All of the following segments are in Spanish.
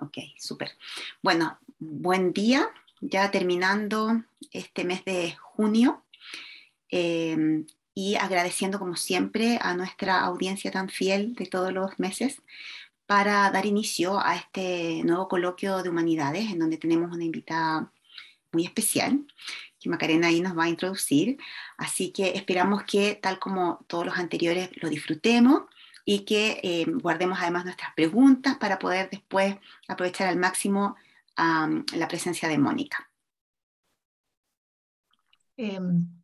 Ok, super. Bueno, buen día. Ya terminando este mes de junio em, y agradeciendo como siempre a nuestra audiencia tan fiel de todos los meses para dar inicio a este nuevo coloquio de humanidades en donde tenemos una invitada muy especial que Macarena ahí nos va a introducir. Así que esperamos que tal como todos los anteriores lo disfrutemos y que eh, guardemos además nuestras preguntas para poder después aprovechar al máximo la presencia de Mónica. Eh,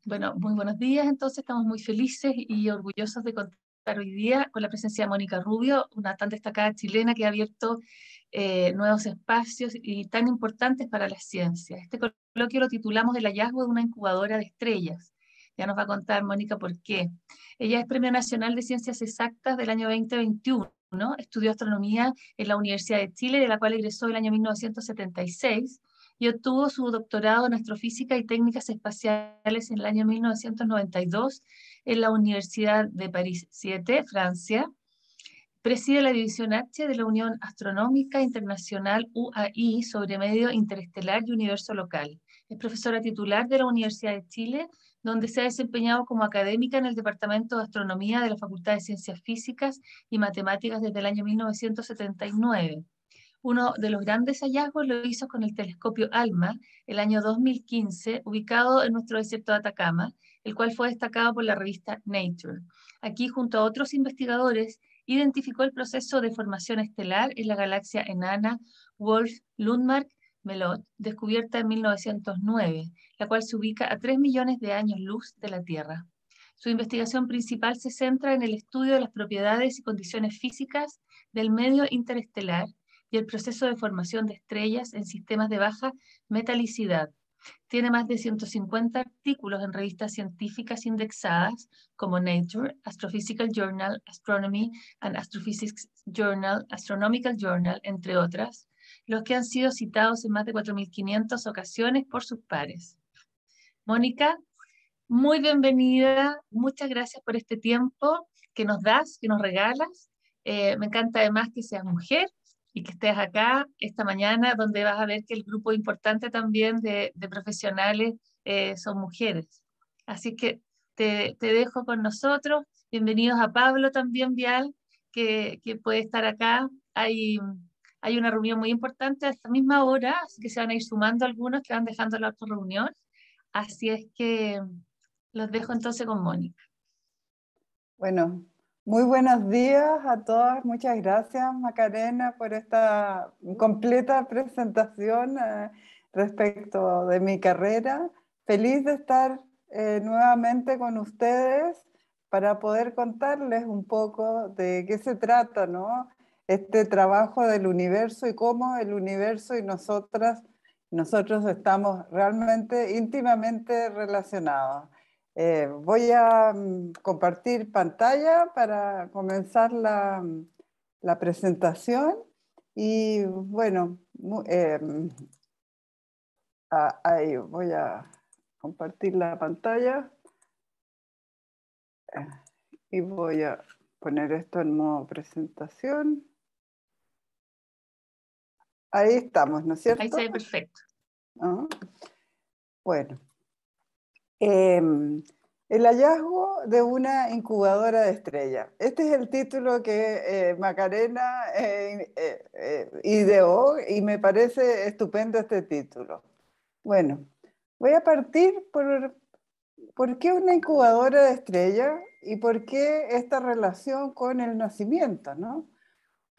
bueno, muy buenos días. Entonces, estamos muy felices y orgullosos de contar hoy día con la presencia de Mónica Rubio, una tan destacada chilena que ha abierto eh, nuevos espacios y tan importantes para la ciencia. Este coloquio lo titulamos El hallazgo de una incubadora de estrellas, ya nos va a contar Mónica por qué. Ella es Premio Nacional de Ciencias Exactas del año 2021. Estudió astronomía en la Universidad de Chile, de la cual egresó el año 1976 y obtuvo su doctorado en astrofísica y técnicas espaciales en el año 1992 en la Universidad de París 7, Francia. Preside la División H de la Unión Astronómica Internacional UAI sobre medio interestelar y universo local. Es profesora titular de la Universidad de Chile donde se ha desempeñado como académica en el Departamento de Astronomía de la Facultad de Ciencias Físicas y Matemáticas desde el año 1979. Uno de los grandes hallazgos lo hizo con el telescopio ALMA el año 2015, ubicado en nuestro desierto de Atacama, el cual fue destacado por la revista Nature. Aquí, junto a otros investigadores, identificó el proceso de formación estelar en la galaxia enana Wolf-Lundmark-Melot, descubierta en 1909, la cual se ubica a 3 millones de años luz de la Tierra. Su investigación principal se centra en el estudio de las propiedades y condiciones físicas del medio interestelar y el proceso de formación de estrellas en sistemas de baja metalicidad. Tiene más de 150 artículos en revistas científicas indexadas como Nature, Astrophysical Journal, Astronomy and Astrophysics Journal, Astronomical Journal, entre otras, los que han sido citados en más de 4.500 ocasiones por sus pares. Mónica, muy bienvenida, muchas gracias por este tiempo que nos das, que nos regalas. Eh, me encanta además que seas mujer y que estés acá esta mañana, donde vas a ver que el grupo importante también de, profesionales eh, son mujeres. Así que te, dejo con nosotros. Bienvenidos a Pablo también, Vial, que, puede estar acá. Hay, hay una reunión muy importante a esta misma hora, así que se van a ir sumando algunos que van dejando la otra reunión. Así es que los dejo entonces con Mónica. Bueno, muy buenos días a todas. Muchas gracias, Macarena, por esta completa presentación eh, respecto de mi carrera. Feliz de estar eh, nuevamente con ustedes para poder contarles un poco de qué se trata, ¿no? Este trabajo del universo y cómo el universo y nosotras nosotros estamos realmente íntimamente relacionados. Eh, voy a mm, compartir pantalla para comenzar la, mm, presentación y bueno, eh, mm, ahí voy a compartir la pantalla eh, y voy a poner esto en modo presentación. Ahí estamos, ¿no es cierto? Ahí se ve perfecto. Ah. bueno. Em, el hallazgo de una incubadora de estrella. Este es el título que eh, Macarena eh, eh, ideó y me parece estupendo este título. Bueno, voy a partir por por qué una incubadora de estrella y por qué esta relación con el nacimiento, ¿no?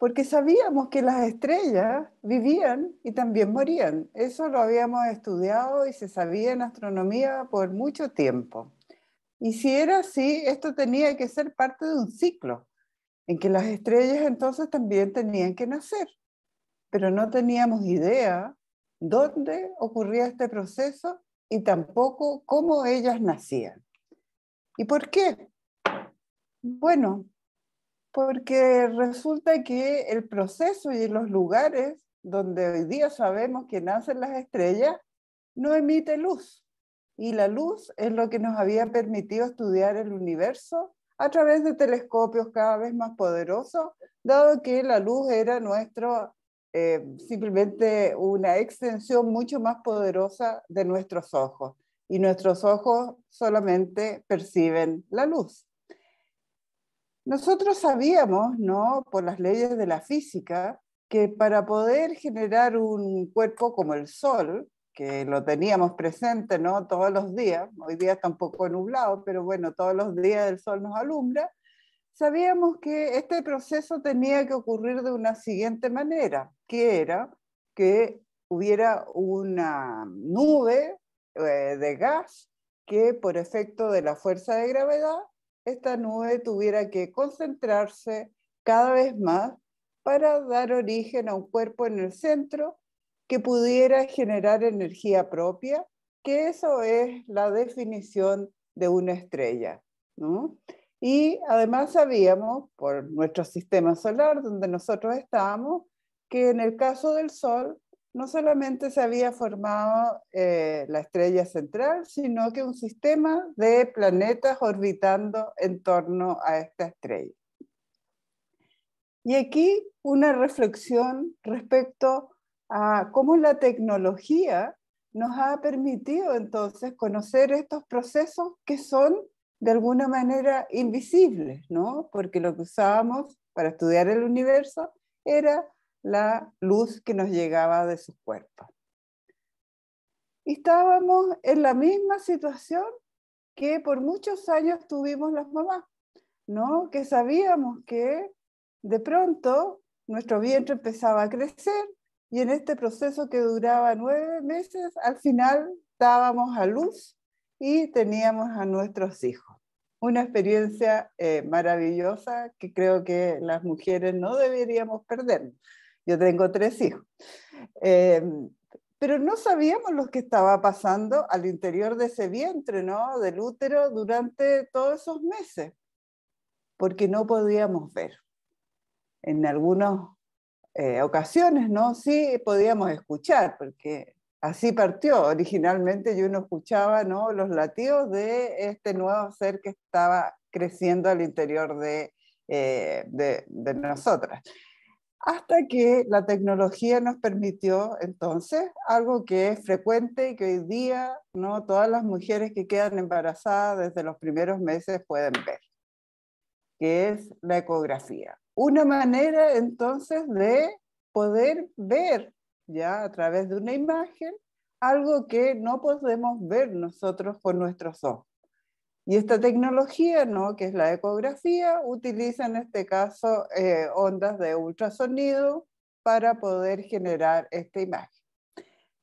porque sabíamos que las estrellas vivían y también morían. Eso lo habíamos estudiado y se sabía en astronomía por mucho tiempo. Y si era así, esto tenía que ser parte de un ciclo, en que las estrellas entonces también tenían que nacer, pero no teníamos idea dónde ocurría este proceso y tampoco cómo ellas nacían. ¿Y por qué? Bueno, porque resulta que el proceso y los lugares donde hoy día sabemos que nacen las estrellas no emite luz. Y la luz es lo que nos había permitido estudiar el universo a través de telescopios cada vez más poderosos, dado que la luz era nuestro, eh, simplemente una extensión mucho más poderosa de nuestros ojos. Y nuestros ojos solamente perciben la luz. Nosotros sabíamos, ¿no? Por las leyes de la física, que para poder generar un cuerpo como el Sol, que lo teníamos presente, ¿no? Todos los días, hoy día está un poco nublado, pero bueno, todos los días el Sol nos alumbra, sabíamos que este proceso tenía que ocurrir de una siguiente manera, que era que hubiera una nube eh, de gas que por efecto de la fuerza de gravedad esta nube tuviera que concentrarse cada vez más para dar origen a un cuerpo en el centro que pudiera generar energía propia, que eso es la definición de una estrella. Y además sabíamos por nuestro sistema solar donde nosotros estábamos que en el caso del Sol no solamente se había formado eh, la estrella central, sino que un sistema de planetas orbitando en torno a esta estrella. Y aquí una reflexión respecto a cómo la tecnología nos ha permitido entonces conocer estos procesos que son de alguna manera invisibles, ¿no? Porque lo que usábamos para estudiar el universo era la luz que nos llegaba de su cuerpo. estábamos en la misma situación que por muchos años tuvimos las mamás, ¿no? Que sabíamos que de pronto nuestro vientre empezaba a crecer y en este proceso que duraba nueve meses, al final dábamos a luz y teníamos a nuestros hijos. Una experiencia eh, maravillosa que creo que las mujeres no deberíamos perder. Yo tengo tres hijos. Eh, pero no sabíamos lo que estaba pasando al interior de ese vientre, ¿no? Del útero durante todos esos meses, porque no podíamos ver. En algunas eh, ocasiones, ¿no? Sí podíamos escuchar, porque así partió. Originalmente yo no escuchaba, ¿no? Los latidos de este nuevo ser que estaba creciendo al interior de, eh, de, de nosotras hasta que la tecnología nos permitió entonces algo que es frecuente y que hoy día no todas las mujeres que quedan embarazadas desde los primeros meses pueden ver, que es la ecografía. Una manera entonces de poder ver ya a través de una imagen algo que no podemos ver nosotros con nuestros ojos. Y esta tecnología, ¿no? que es la ecografía, utiliza en este caso eh, ondas de ultrasonido para poder generar esta imagen.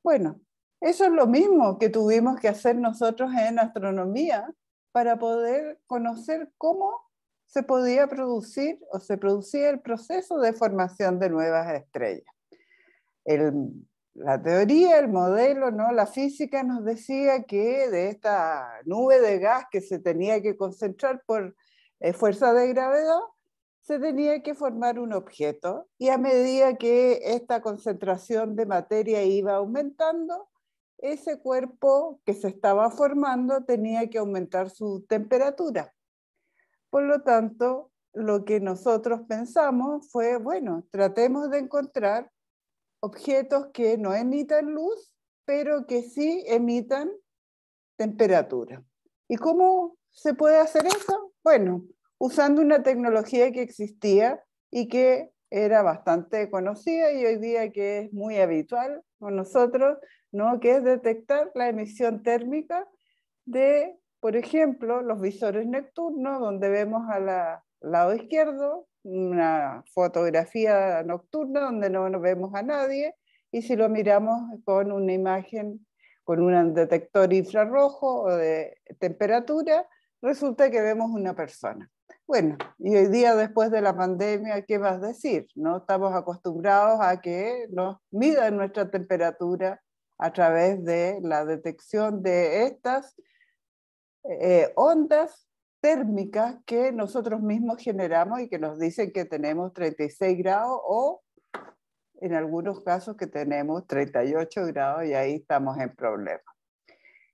Bueno, eso es lo mismo que tuvimos que hacer nosotros en astronomía para poder conocer cómo se podía producir o se producía el proceso de formación de nuevas estrellas. El la teoría, el modelo, ¿no? la física nos decía que de esta nube de gas que se tenía que concentrar por eh, fuerza de gravedad, se tenía que formar un objeto y a medida que esta concentración de materia iba aumentando, ese cuerpo que se estaba formando tenía que aumentar su temperatura. Por lo tanto, lo que nosotros pensamos fue, bueno, tratemos de encontrar objetos que no emitan luz, pero que sí emitan temperatura. ¿Y cómo se puede hacer eso? Bueno, usando una tecnología que existía y que era bastante conocida y hoy día que es muy habitual con nosotros, ¿no? que es detectar la emisión térmica de, por ejemplo, los visores nocturnos, donde vemos al lado izquierdo una fotografía nocturna donde no, vemos a nadie y si lo miramos con una imagen, con un detector infrarrojo o de temperatura, resulta que vemos una persona. Bueno, y hoy día después de la pandemia, ¿qué vas a decir? No estamos acostumbrados a que nos midan nuestra temperatura a través de la detección de estas eh, ondas que nosotros mismos generamos y que nos dicen que tenemos 36 grados o en algunos casos que tenemos 38 grados y ahí estamos en problemas.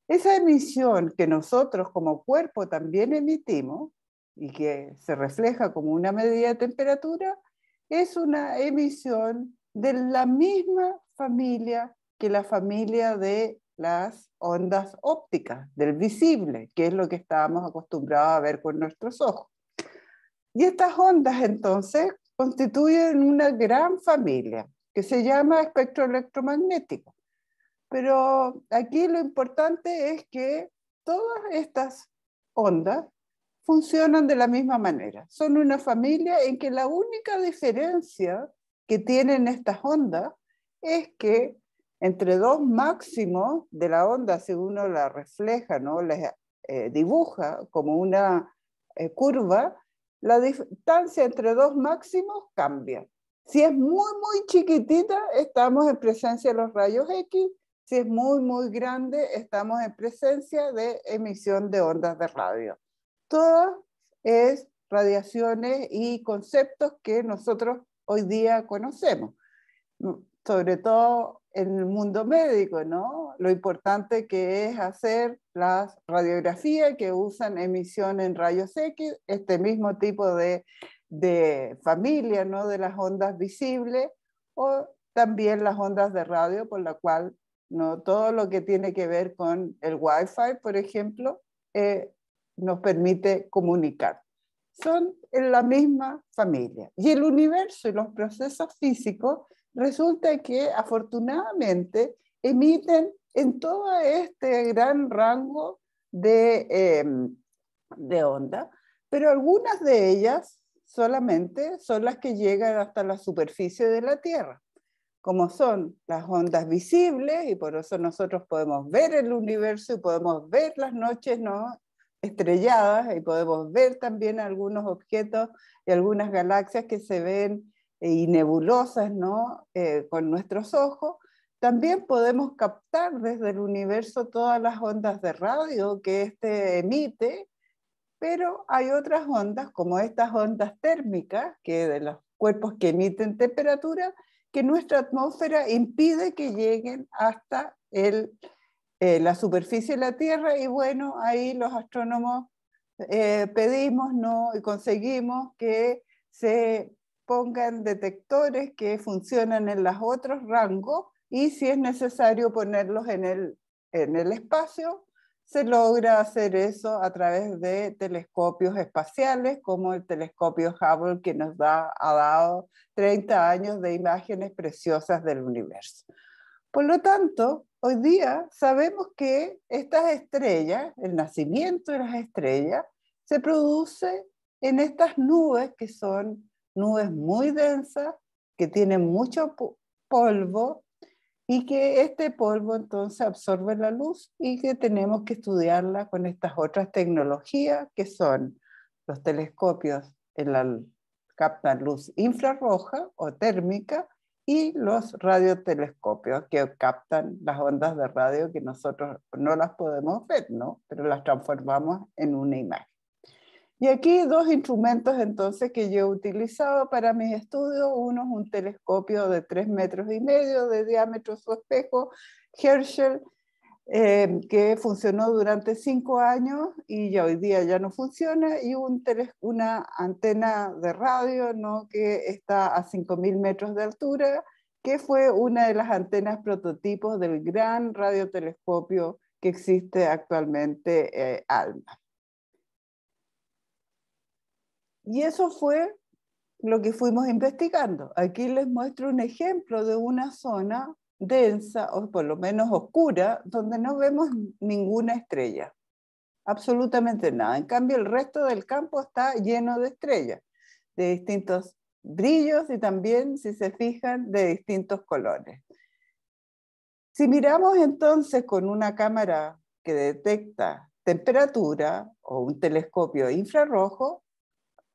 Esa emisión que nosotros como cuerpo también emitimos y que se refleja como una medida de temperatura, es una emisión de la misma familia que la familia de las ondas ópticas del visible, que es lo que estábamos acostumbrados a ver con nuestros ojos. Y estas ondas entonces constituyen una gran familia que se llama espectro electromagnético. Pero aquí lo importante es que todas estas ondas funcionan de la misma manera. Son una familia en que la única diferencia que tienen estas ondas es que entre dos máximos de la onda, si uno la refleja, ¿no? la eh, dibuja como una eh, curva, la distancia entre dos máximos cambia. Si es muy, muy chiquitita, estamos en presencia de los rayos X. Si es muy, muy grande, estamos en presencia de emisión de ondas de radio. Todas es radiaciones y conceptos que nosotros hoy día conocemos, sobre todo en el mundo médico, ¿no? Lo importante que es hacer las radiografías que usan emisión en rayos X, este mismo tipo de, de familia, ¿no? De las ondas visibles o también las ondas de radio, por la cual, ¿no? Todo lo que tiene que ver con el Wi-Fi, por ejemplo, eh, nos permite comunicar. Son en la misma familia. Y el universo y los procesos físicos resulta que afortunadamente emiten en todo este gran rango de, eh, de onda, pero algunas de ellas solamente son las que llegan hasta la superficie de la Tierra, como son las ondas visibles, y por eso nosotros podemos ver el universo y podemos ver las noches ¿no? estrelladas, y podemos ver también algunos objetos y algunas galaxias que se ven eh, y nebulosas ¿no? Eh, con nuestros ojos, también podemos captar desde el universo todas las ondas de radio que éste emite, pero hay otras ondas, como estas ondas térmicas, que de los cuerpos que emiten temperatura, que nuestra atmósfera impide que lleguen hasta eh, la superficie de la Tierra y bueno, ahí los astrónomos pedimos ¿no? y conseguimos que se pongan detectores que funcionan en los otros rangos y si es necesario ponerlos en el, en el espacio, se logra hacer eso a través de telescopios espaciales como el telescopio Hubble que nos ha dado 30 años de imágenes preciosas del universo. Por lo tanto, hoy día sabemos que estas estrellas, el nacimiento de las estrellas, se produce en estas nubes que son nubes muy densas que tienen mucho polvo y que este polvo entonces absorbe la luz y que tenemos que estudiarla con estas otras tecnologías que son los telescopios en captan luz infrarroja o térmica y los radiotelescopios que captan las ondas de radio que nosotros no las podemos ver, ¿no? Pero las transformamos en una imagen. Y aquí dos instrumentos entonces que yo he utilizado para mis estudios. Uno es un telescopio de tres metros y medio de diámetro su espejo, Herschel, eh, que funcionó durante cinco años y ya hoy día ya no funciona, y un una antena de radio ¿no? que está a 5.000 metros de altura, que fue una de las antenas prototipos del gran radiotelescopio que existe actualmente, eh, ALMA. Y eso fue lo que fuimos investigando. Aquí les muestro un ejemplo de una zona densa, o por lo menos oscura, donde no vemos ninguna estrella, absolutamente nada. En cambio, el resto del campo está lleno de estrellas, de distintos brillos y también, si se fijan, de distintos colores. Si miramos entonces con una cámara que detecta temperatura o un telescopio infrarrojo,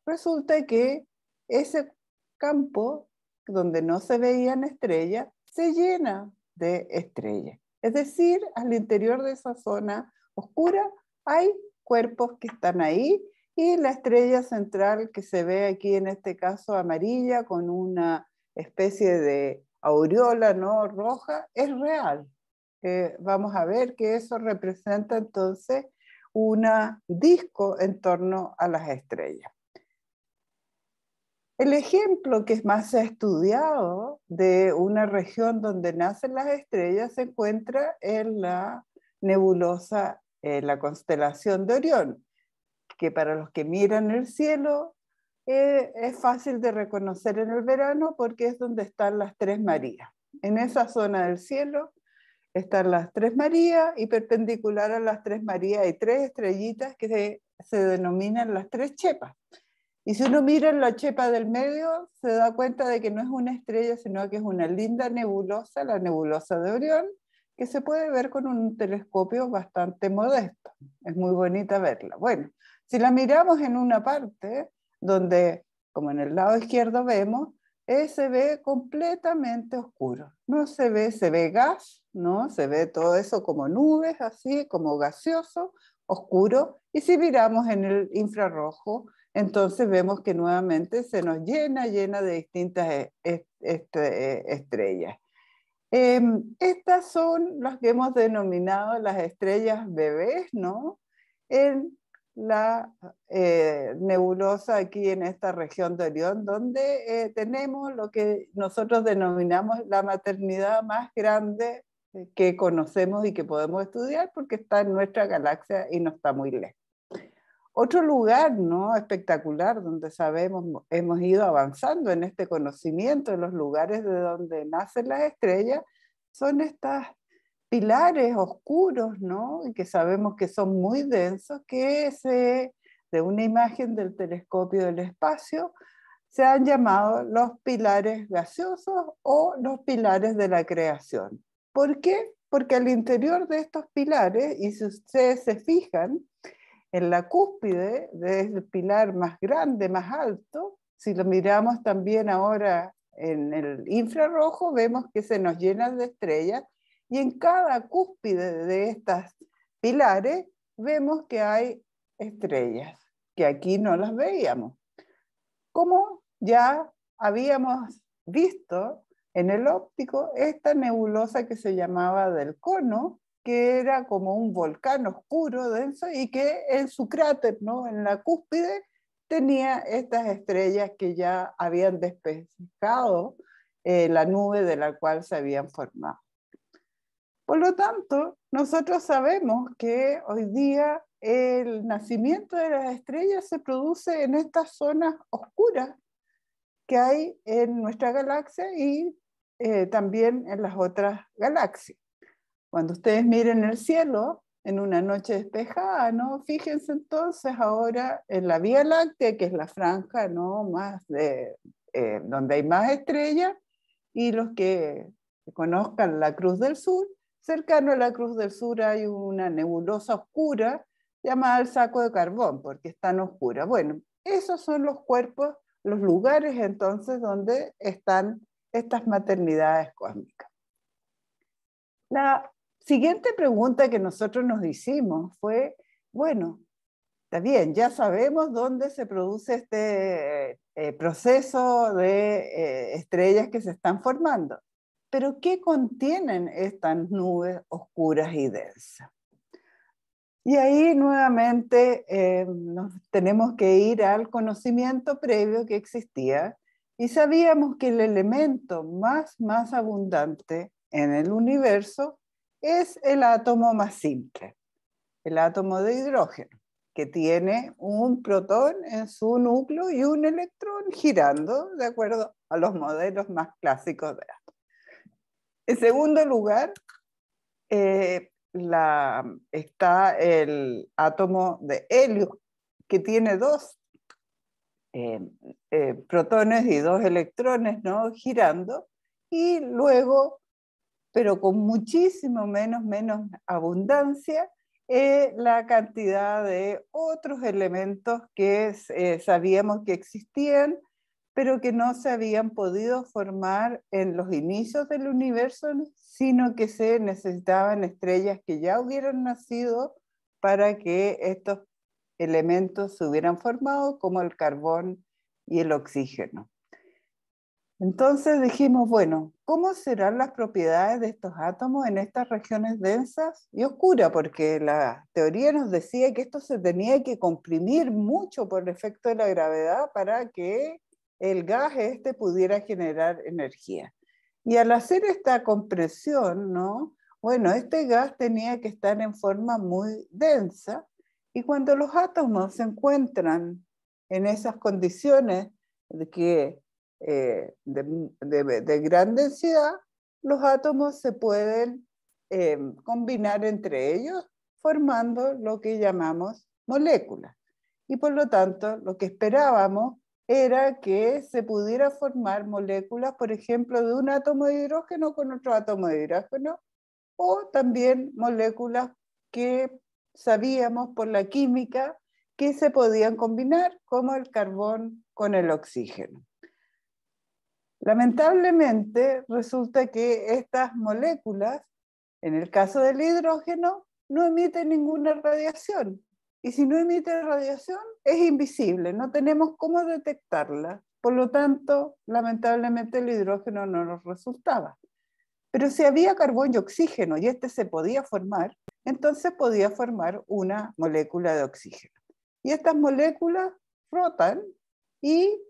Resulta que ese campo donde no se veían estrellas se llena de estrellas. Es decir, al interior de esa zona oscura hay cuerpos que están ahí y la estrella central que se ve aquí en este caso amarilla con una especie de aureola no roja es real. Eh, vamos a ver que eso representa entonces un disco en torno a las estrellas. El ejemplo que más se ha estudiado de una región donde nacen las estrellas se encuentra en la nebulosa, en eh, la constelación de Orión, que para los que miran el cielo eh, es fácil de reconocer en el verano porque es donde están las tres Marías. En esa zona del cielo están las tres Marías y perpendicular a las tres Marías hay tres estrellitas que se denominan las tres chepas. Y si uno mira en la chepa del medio, se da cuenta de que no es una estrella, sino que es una linda nebulosa, la nebulosa de Orión, que se puede ver con un telescopio bastante modesto. Es muy bonita verla. Bueno, si la miramos en una parte donde, como en el lado izquierdo vemos, eh, se ve completamente oscuro. No se ve, se ve gas, ¿no? Se ve todo eso como nubes, así, como gaseoso, oscuro. Y si miramos en el infrarrojo, entonces vemos que nuevamente se nos llena, llena de distintas eh, este, eh, estrellas. Em, estas son las que hemos denominado las estrellas bebés, ¿no? En la eh, nebulosa aquí en esta región de Orión, donde tenemos lo que nosotros denominamos la maternidad más grande que conocemos y que podemos estudiar porque está en nuestra galaxia y no está muy lejos. Otro lugar ¿no? espectacular donde sabemos, hemos ido avanzando en este conocimiento, en los lugares de donde nacen las estrellas, son estos pilares oscuros, ¿no? Y que sabemos que son muy densos, que se, de una imagen del telescopio del espacio se han llamado los pilares gaseosos o los pilares de la creación. ¿Por qué? Porque al interior de estos pilares, y si ustedes se fijan, en la cúspide, del pilar más grande, más alto, si lo miramos también ahora en el infrarrojo, vemos que se nos llena de estrellas y en cada cúspide de estos pilares vemos que hay estrellas, que aquí no las veíamos. Como ya habíamos visto en el óptico, esta nebulosa que se llamaba del cono que era como un volcán oscuro, denso, y que en su cráter, ¿no? en la cúspide, tenía estas estrellas que ya habían despejado eh, la nube de la cual se habían formado. Por lo tanto, nosotros sabemos que hoy día el nacimiento de las estrellas se produce en estas zonas oscuras que hay en nuestra galaxia y eh, también en las otras galaxias. Cuando ustedes miren el cielo en una noche despejada, ¿no? Fíjense entonces ahora en la Vía Láctea, que es la franja, ¿no? Más de, eh, donde hay más estrellas, y los que conozcan la Cruz del Sur, cercano a la Cruz del Sur hay una nebulosa oscura llamada el saco de carbón, porque es tan oscura. Bueno, esos son los cuerpos, los lugares entonces donde están estas maternidades cósmicas. La siguiente pregunta que nosotros nos hicimos fue, bueno, está bien, ya sabemos dónde se produce este eh, proceso de eh, estrellas que se están formando, pero ¿qué contienen estas nubes oscuras y densas? Y ahí nuevamente eh, nos tenemos que ir al conocimiento previo que existía y sabíamos que el elemento más, más abundante en el universo es el átomo más simple, el átomo de hidrógeno, que tiene un protón en su núcleo y un electrón girando de acuerdo a los modelos más clásicos de átomo. En segundo lugar, eh, está el átomo de helio, que tiene dos eh, eh, protones y dos electrones ¿no? girando, y luego pero con muchísimo menos, menos abundancia eh, la cantidad de otros elementos que eh, sabíamos que existían, pero que no se habían podido formar en los inicios del universo, sino que se necesitaban estrellas que ya hubieran nacido para que estos elementos se hubieran formado, como el carbón y el oxígeno. Entonces dijimos, bueno, ¿cómo serán las propiedades de estos átomos en estas regiones densas y oscuras? Porque la teoría nos decía que esto se tenía que comprimir mucho por el efecto de la gravedad para que el gas este pudiera generar energía. Y al hacer esta compresión, ¿no? Bueno, este gas tenía que estar en forma muy densa y cuando los átomos se encuentran en esas condiciones de que eh, de, gran densidad, los átomos se pueden eh, combinar entre ellos formando lo que llamamos moléculas. Y por lo tanto, lo que esperábamos era que se pudiera formar moléculas, por ejemplo, de un átomo de hidrógeno con otro átomo de hidrógeno, o también moléculas que sabíamos por la química que se podían combinar, como el carbón con el oxígeno. Lamentablemente, resulta que estas moléculas, en el caso del hidrógeno, no emiten ninguna radiación. Y si no emite radiación, es invisible, no tenemos cómo detectarla. Por lo tanto, lamentablemente el hidrógeno no nos resultaba. Pero si había carbón y oxígeno y este se podía formar, entonces podía formar una molécula de oxígeno. Y estas moléculas rotan y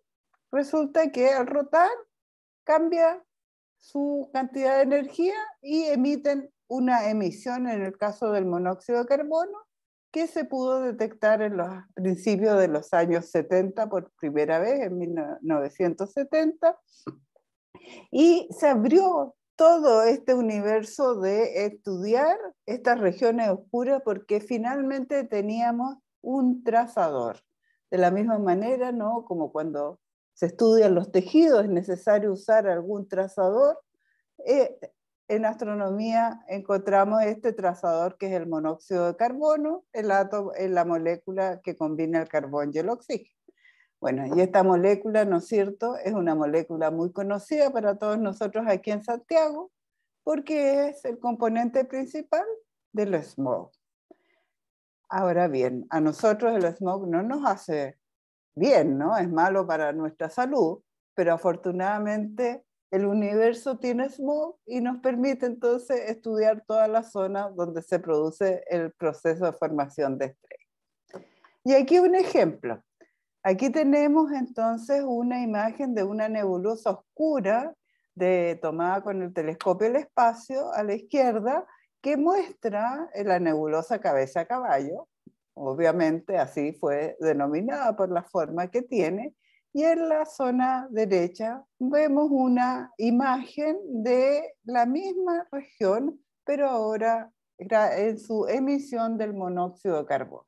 resulta que al rotar cambia su cantidad de energía y emiten una emisión, en el caso del monóxido de carbono, que se pudo detectar en los principios de los años 70 por primera vez, en 1970, y se abrió todo este universo de estudiar estas regiones oscuras porque finalmente teníamos un trazador. De la misma manera, ¿no? Como cuando se estudian los tejidos, es necesario usar algún trazador. Eh, en astronomía encontramos este trazador que es el monóxido de carbono, el átomo, en la molécula que combina el carbón y el oxígeno. Bueno, y esta molécula, ¿no es cierto?, es una molécula muy conocida para todos nosotros aquí en Santiago, porque es el componente principal del smog. Ahora bien, a nosotros el smog no nos hace bien, ¿no? Es malo para nuestra salud, pero afortunadamente el universo tiene smooth y nos permite entonces estudiar toda la zona donde se produce el proceso de formación de estrellas. Y aquí un ejemplo. Aquí tenemos entonces una imagen de una nebulosa oscura de, tomada con el telescopio del espacio a la izquierda que muestra la nebulosa cabeza a caballo obviamente así fue denominada por la forma que tiene, y en la zona derecha vemos una imagen de la misma región, pero ahora en su emisión del monóxido de carbono.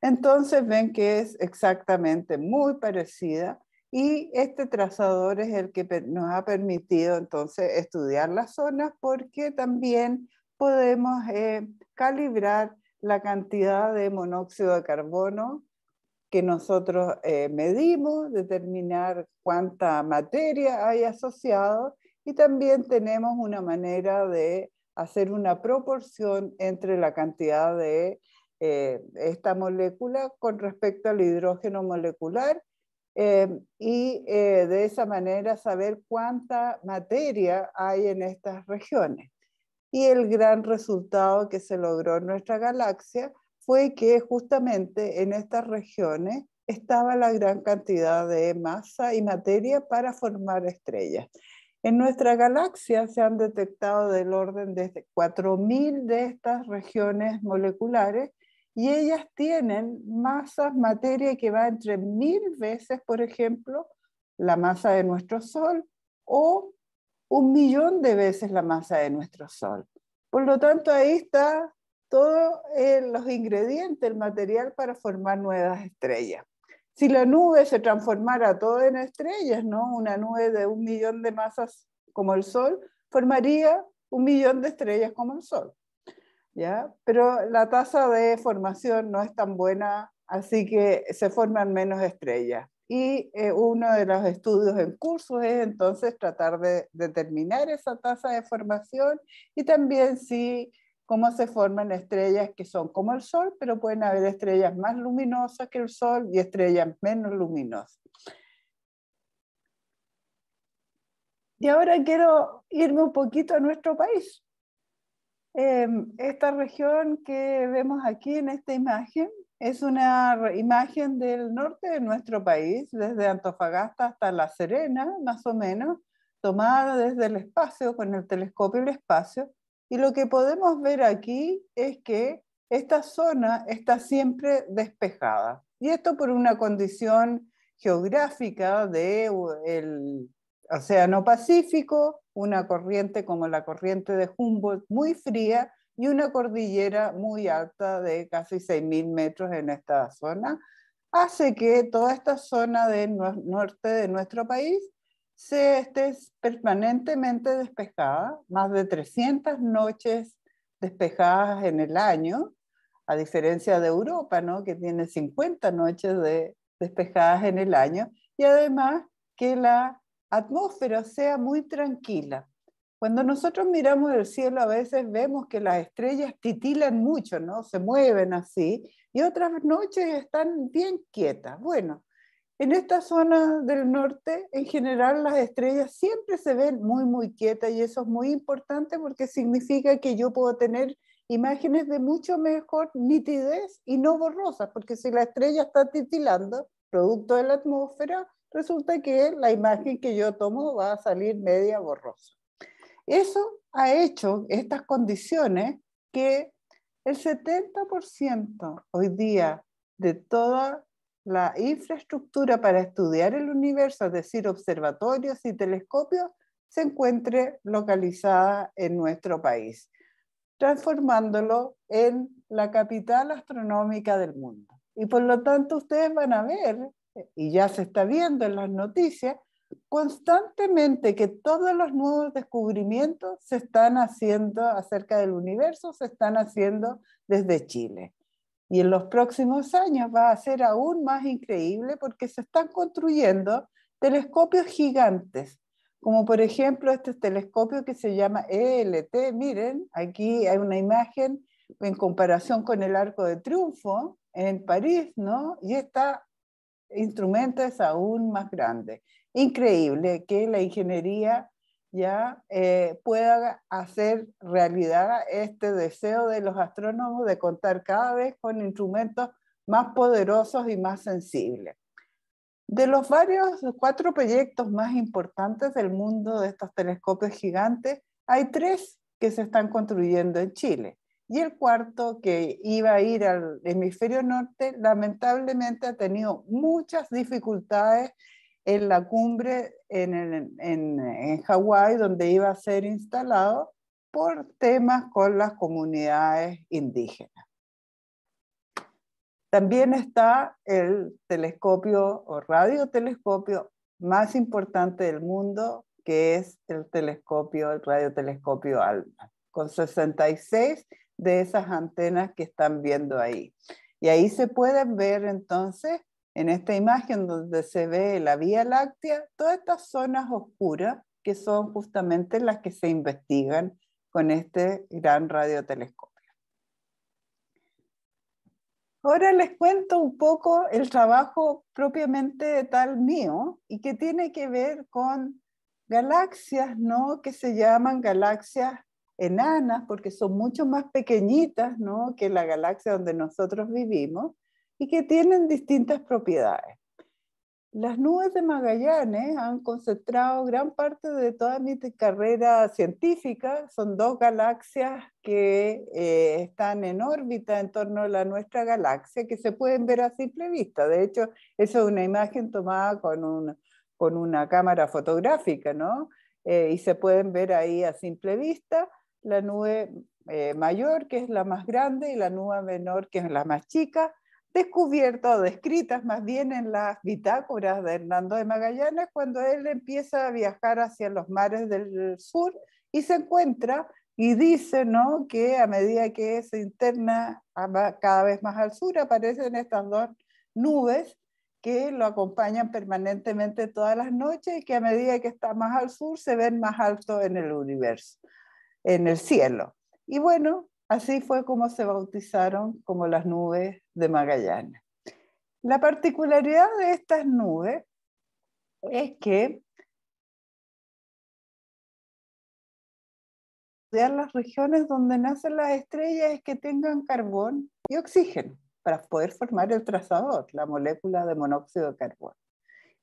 Entonces ven que es exactamente muy parecida y este trazador es el que nos ha permitido entonces estudiar las zonas porque también podemos eh, calibrar la cantidad de monóxido de carbono que nosotros eh, medimos, determinar cuánta materia hay asociado y también tenemos una manera de hacer una proporción entre la cantidad de eh, esta molécula con respecto al hidrógeno molecular eh, y de esa manera saber cuánta materia hay en estas regiones. Y el gran resultado que se logró en nuestra galaxia fue que justamente en estas regiones estaba la gran cantidad de masa y materia para formar estrellas. En nuestra galaxia se han detectado del orden de 4.000 de estas regiones moleculares y ellas tienen masas, materia que va entre mil veces, por ejemplo, la masa de nuestro Sol o un millón de veces la masa de nuestro Sol. Por lo tanto, ahí está todos eh, los ingredientes, el material para formar nuevas estrellas. Si la nube se transformara todo en estrellas, ¿no? una nube de un millón de masas como el Sol, formaría un millón de estrellas como el Sol. ¿ya? Pero la tasa de formación no es tan buena, así que se forman menos estrellas. Y eh, uno de los estudios en curso es entonces tratar de determinar esa tasa de formación y también si cómo se forman estrellas que son como el Sol, pero pueden haber estrellas más luminosas que el Sol y estrellas menos luminosas. Y ahora quiero irme un poquito a nuestro país. Em, esta región que vemos aquí en esta imagen es una imagen del norte de nuestro país, desde Antofagasta hasta La Serena, más o menos, tomada desde el espacio, con el telescopio del espacio. Y lo que podemos ver aquí es que esta zona está siempre despejada. Y esto por una condición geográfica del Océano Pacífico, una corriente como la corriente de Humboldt muy fría, y una cordillera muy alta de casi 6.000 metros en esta zona, hace que toda esta zona del norte de nuestro país se esté permanentemente despejada, más de 300 noches despejadas en el año, a diferencia de Europa, ¿no? que tiene 50 noches de, despejadas en el año, y además que la atmósfera sea muy tranquila. Cuando nosotros miramos el cielo a veces vemos que las estrellas titilan mucho, ¿no? Se mueven así y otras noches están bien quietas. Bueno, en esta zona del norte, en general, las estrellas siempre se ven muy, muy quietas y eso es muy importante porque significa que yo puedo tener imágenes de mucho mejor nitidez y no borrosas, porque si la estrella está titilando, producto de la atmósfera, resulta que la imagen que yo tomo va a salir media borrosa. Eso ha hecho estas condiciones que el 70% hoy día de toda la infraestructura para estudiar el universo, es decir, observatorios y telescopios, se encuentre localizada en nuestro país, transformándolo en la capital astronómica del mundo. Y por lo tanto ustedes van a ver, y ya se está viendo en las noticias, constantemente que todos los nuevos descubrimientos se están haciendo acerca del universo, se están haciendo desde Chile. Y en los próximos años va a ser aún más increíble porque se están construyendo telescopios gigantes, como por ejemplo este telescopio que se llama ELT. Miren, aquí hay una imagen en comparación con el Arco de Triunfo en París, ¿no? Y está instrumento es aún más grande increíble que la ingeniería ya eh, pueda hacer realidad este deseo de los astrónomos de contar cada vez con instrumentos más poderosos y más sensibles. De los varios cuatro proyectos más importantes del mundo de estos telescopios gigantes, hay tres que se están construyendo en Chile. Y el cuarto, que iba a ir al hemisferio norte, lamentablemente ha tenido muchas dificultades en la cumbre en, en, Hawái, donde iba a ser instalado por temas con las comunidades indígenas. También está el telescopio o radiotelescopio más importante del mundo, que es el telescopio, el radiotelescopio ALMA, con 66 de esas antenas que están viendo ahí. Y ahí se pueden ver entonces en esta imagen donde se ve la Vía Láctea, todas estas zonas oscuras que son justamente las que se investigan con este gran radiotelescopio. Ahora les cuento un poco el trabajo propiamente tal mío y que tiene que ver con galaxias, ¿no? Que se llaman galaxias enanas porque son mucho más pequeñitas, ¿no? Que la galaxia donde nosotros vivimos y que tienen distintas propiedades. Las nubes de Magallanes han concentrado gran parte de toda mi carrera científica. Son dos galaxias que eh, están en órbita en torno a la nuestra galaxia, que se pueden ver a simple vista. De hecho, eso es una imagen tomada con una, con una cámara fotográfica, ¿no? Eh, y se pueden ver ahí a simple vista la nube eh, mayor, que es la más grande, y la nube menor, que es la más chica descubiertas descritas más bien en las bitácoras de Hernando de Magallanes cuando él empieza a viajar hacia los mares del sur y se encuentra y dice ¿no? que a medida que se interna cada vez más al sur aparecen estas dos nubes que lo acompañan permanentemente todas las noches y que a medida que está más al sur se ven más alto en el universo, en el cielo. Y bueno, Así fue como se bautizaron como las nubes de Magallanes. La particularidad de estas nubes es que las regiones donde nacen las estrellas es que tengan carbón y oxígeno para poder formar el trazador, la molécula de monóxido de carbono.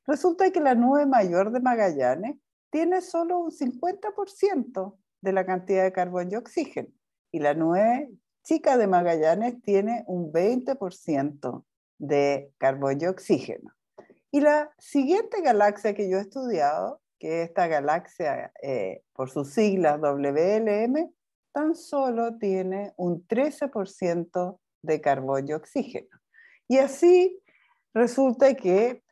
Resulta que la nube mayor de Magallanes tiene solo un 50% de la cantidad de carbón y oxígeno y la nueve chica de Magallanes tiene un 20% de carbono y oxígeno. Y la siguiente galaxia que yo he estudiado, que es esta galaxia eh, por sus siglas WLM, tan solo tiene un 13% de carbono y oxígeno. Y así resulta que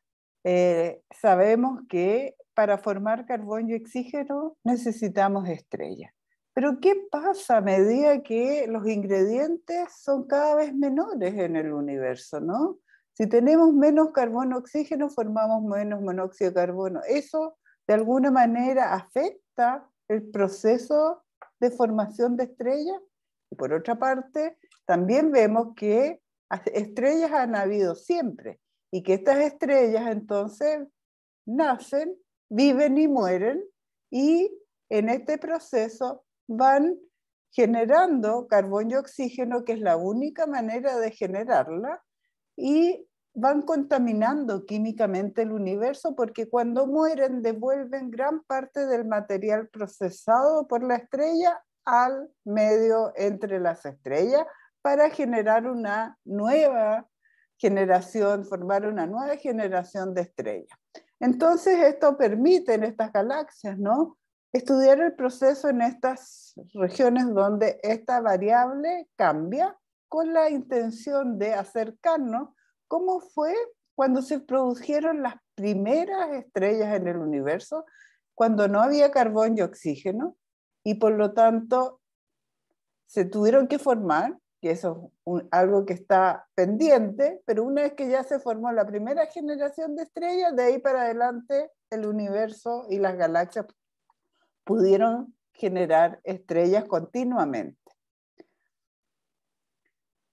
eh, sabemos que para formar carbono y oxígeno necesitamos estrellas. Pero ¿qué pasa a medida que los ingredientes son cada vez menores en el universo, no? Si tenemos menos carbono-oxígeno, formamos menos monóxido de carbono. Eso, de alguna manera, afecta el proceso de formación de estrellas. Y por otra parte, también vemos que estrellas han habido siempre y que estas estrellas entonces nacen, viven y mueren y en este proceso van generando carbón y oxígeno, que es la única manera de generarla, y van contaminando químicamente el universo porque cuando mueren devuelven gran parte del material procesado por la estrella al medio entre las estrellas para generar una nueva generación, formar una nueva generación de estrellas. Entonces esto permite en estas galaxias, ¿no? estudiar el proceso en estas regiones donde esta variable cambia con la intención de acercarnos cómo fue cuando se produjeron las primeras estrellas en el universo, cuando no había carbón y oxígeno, y por lo tanto se tuvieron que formar, que eso es algo que está pendiente, pero una vez que ya se formó la primera generación de estrellas, de ahí para adelante el universo y las galaxias pudieron generar estrellas continuamente.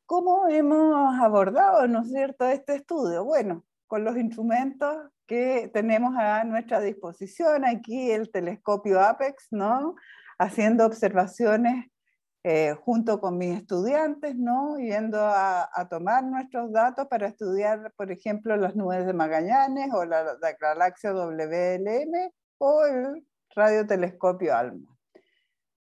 ¿Cómo hemos abordado, no es cierto, este estudio? Bueno, con los instrumentos que tenemos a nuestra disposición, aquí el telescopio APEX, ¿no? Haciendo observaciones eh, junto con mis estudiantes, ¿no? Yendo a, tomar nuestros datos para estudiar, por ejemplo, las nubes de Magallanes o la, la galaxia WLM o el radiotelescopio ALMA.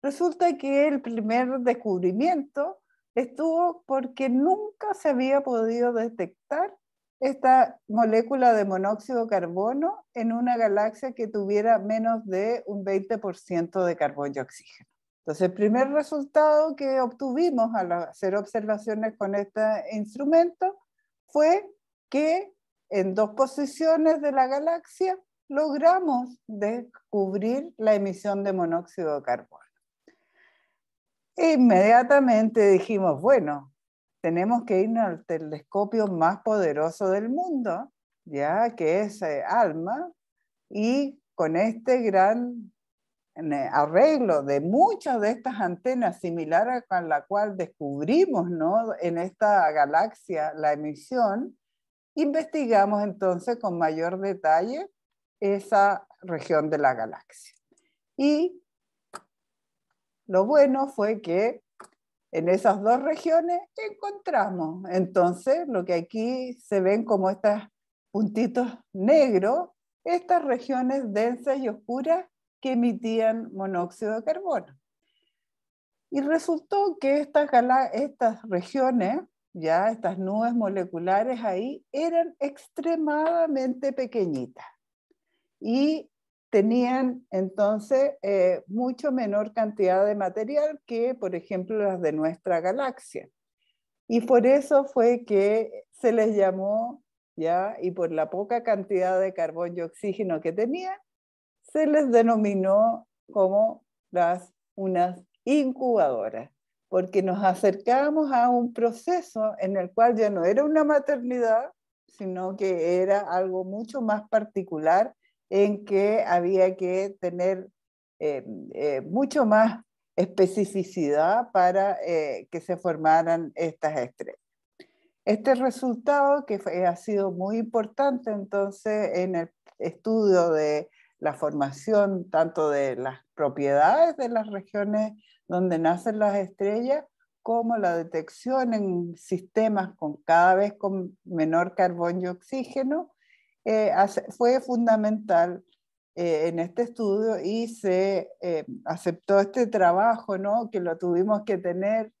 Resulta que el primer descubrimiento estuvo porque nunca se había podido detectar esta molécula de monóxido de carbono en una galaxia que tuviera menos de un 20% de carbono y oxígeno. Entonces, el primer resultado que obtuvimos al hacer observaciones con este instrumento fue que en dos posiciones de la galaxia logramos descubrir la emisión de monóxido de carbono. Inmediatamente dijimos, bueno, tenemos que ir al telescopio más poderoso del mundo, ya que es eh, ALMA, y con este gran eh, arreglo de muchas de estas antenas similar a la cual descubrimos en esta galaxia la emisión, investigamos entonces con mayor detalle esa región de la galaxia. Y lo bueno fue que en esas dos regiones encontramos entonces lo que aquí se ven como estos puntitos negros, estas regiones densas y oscuras que emitían monóxido de carbono. Y resultó que estas, estas regiones, ya estas nubes moleculares ahí, eran extremadamente pequeñitas y tenían entonces eh, mucho menor cantidad de material que, por ejemplo, las de nuestra galaxia. Y por eso fue que se les llamó, ya, y por la poca cantidad de carbón y oxígeno que tenían, se les denominó como las, unas incubadoras, porque nos acercábamos a un proceso en el cual ya no era una maternidad, sino que era algo mucho más particular en que había que tener eh, eh, mucho más especificidad para eh, que se formaran estas estrellas. Este resultado, que ha sido muy importante entonces en el estudio de la formación tanto de las propiedades de las regiones donde nacen las estrellas, como la detección en sistemas con cada vez con menor carbón y oxígeno, eh, fue fundamental eh, en este estudio y se eh, aceptó este trabajo, que lo tuvimos que tener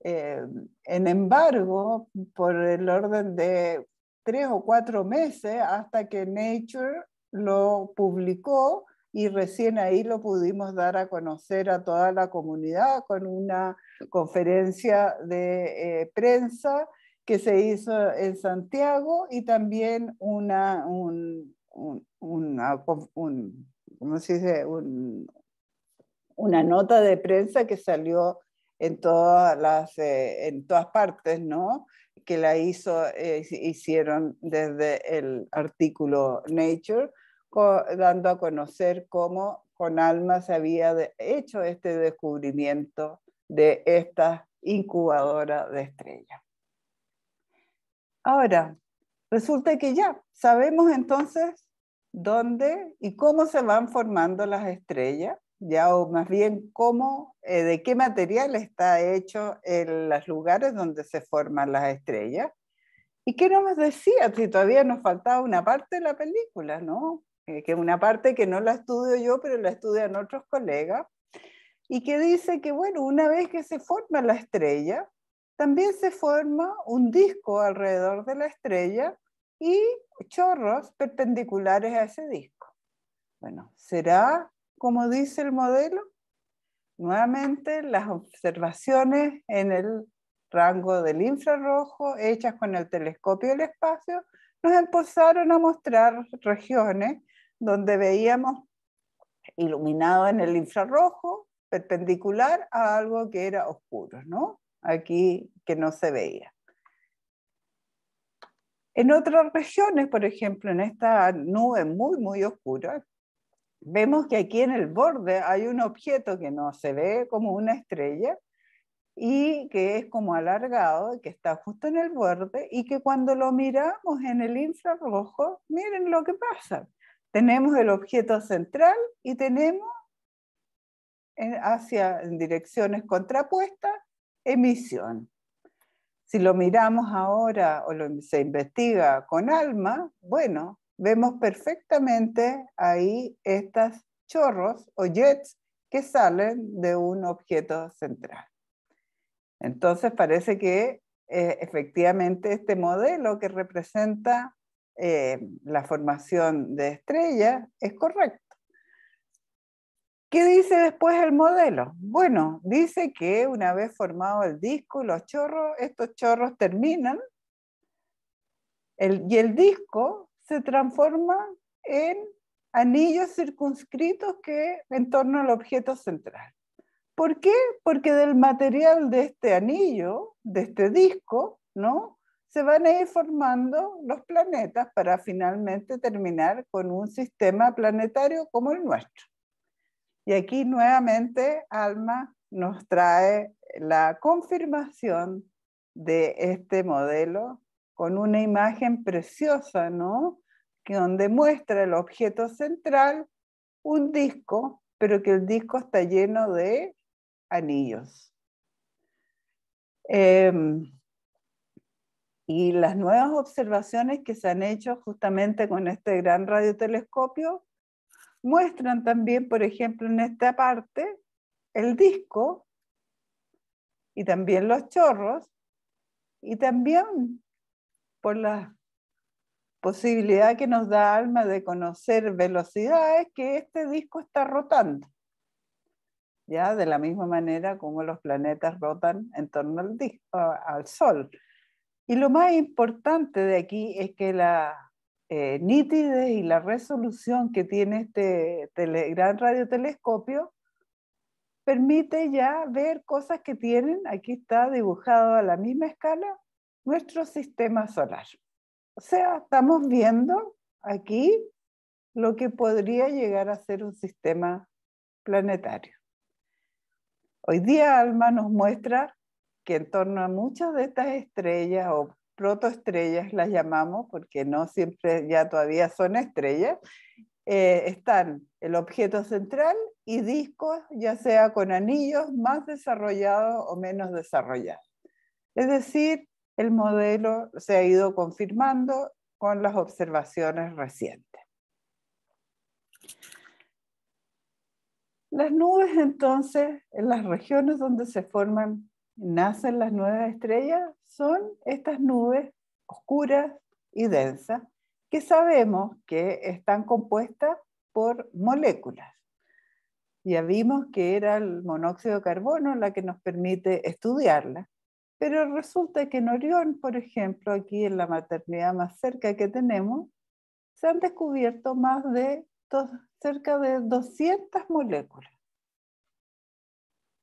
en embargo por el orden de tres o cuatro meses hasta que Nature lo publicó y recién ahí lo pudimos dar a conocer a toda la comunidad con una conferencia de prensa que se hizo en Santiago y también una, nota de prensa que salió en todas, las, eh, en todas partes, ¿no? que la hizo, eh, hicieron desde el artículo Nature, dando a conocer cómo con alma se había hecho este descubrimiento de esta incubadora de estrellas. Ahora, resulta que ya sabemos entonces dónde y cómo se van formando las estrellas, ya o más bien cómo, eh, de qué material está hecho en los lugares donde se forman las estrellas. ¿Y qué no nos decía? Si todavía nos faltaba una parte de la película, ¿no? Que que una parte que no la estudio yo, pero la estudian otros colegas, y que dice que, bueno, una vez que se forma la estrella, también se forma un disco alrededor de la estrella y chorros perpendiculares a ese disco. Bueno, ¿será como dice el modelo? Nuevamente, las observaciones en el rango del infrarrojo hechas con el telescopio del espacio nos empezaron a mostrar regiones donde veíamos iluminado en el infrarrojo perpendicular a algo que era oscuro, ¿no? aquí que no se veía. En otras regiones, por ejemplo, en esta nube muy, muy oscura, vemos que aquí en el borde hay un objeto que no se ve como una estrella y que es como alargado, que está justo en el borde y que cuando lo miramos en el infrarrojo, miren lo que pasa. Tenemos el objeto central y tenemos hacia direcciones contrapuestas emisión. Si lo miramos ahora o se investiga con alma, bueno, vemos perfectamente ahí estos chorros o jets que salen de un objeto central. Entonces parece que eh, efectivamente este modelo que representa eh, la formación de estrellas es correcto. ¿Qué dice después el modelo? Bueno, dice que una vez formado el disco los chorros, estos chorros terminan y el disco se transforma en anillos circunscritos que en torno al objeto central. ¿Por qué? Porque del material de este anillo, de este disco, ¿no? Se van a ir formando los planetas para finalmente terminar con un sistema planetario como el nuestro. Y aquí nuevamente Alma nos trae la confirmación de este modelo con una imagen preciosa, ¿no? Que donde muestra el objeto central, un disco, pero que el disco está lleno de anillos. Em, y las nuevas observaciones que se han hecho justamente con este gran radiotelescopio muestran también, por ejemplo, en esta parte, el disco y también los chorros y también por la posibilidad que nos da Alma de conocer velocidades que este disco está rotando. Ya de la misma manera como los planetas rotan en torno al, disco, al Sol. Y lo más importante de aquí es que la eh, nítides y la resolución que tiene este gran radiotelescopio, permite ya ver cosas que tienen, aquí está dibujado a la misma escala, nuestro sistema solar. O sea, estamos viendo aquí lo que podría llegar a ser un sistema planetario. Hoy día Alma nos muestra que en torno a muchas de estas estrellas o protoestrellas, las llamamos, porque no siempre ya todavía son estrellas, eh, están el objeto central y discos, ya sea con anillos más desarrollados o menos desarrollados. Es decir, el modelo se ha ido confirmando con las observaciones recientes. Las nubes, entonces, en las regiones donde se forman, nacen las nuevas estrellas, son estas nubes oscuras y densas que sabemos que están compuestas por moléculas. Ya vimos que era el monóxido de carbono la que nos permite estudiarla, pero resulta que en Orión, por ejemplo, aquí en la maternidad más cerca que tenemos, se han descubierto más de cerca de 200 moléculas.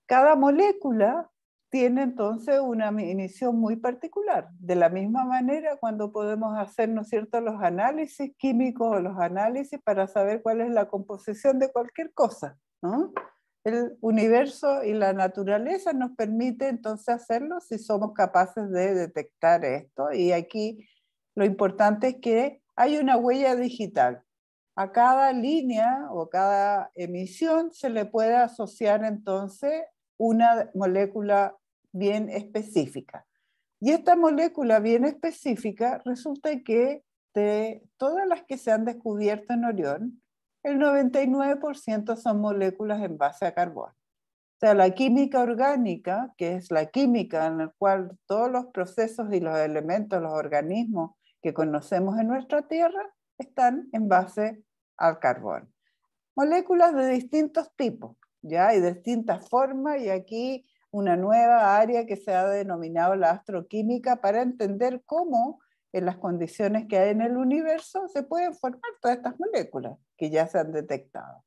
Cada molécula tiene entonces una emisión muy particular. De la misma manera, cuando podemos hacer, ¿no cierto?, los análisis químicos o los análisis para saber cuál es la composición de cualquier cosa, El universo y la naturaleza nos permite entonces hacerlo si somos capaces de detectar esto. Y aquí lo importante es que hay una huella digital. A cada línea o cada emisión se le puede asociar entonces una molécula bien específica. Y esta molécula bien específica resulta que de todas las que se han descubierto en Orión, el 99% son moléculas en base a carbón. O sea, la química orgánica, que es la química en la cual todos los procesos y los elementos, los organismos que conocemos en nuestra Tierra, están en base al carbón. Moléculas de distintos tipos, ¿ya? Y distintas formas, y aquí una nueva área que se ha denominado la astroquímica para entender cómo en las condiciones que hay en el universo se pueden formar todas estas moléculas que ya se han detectado.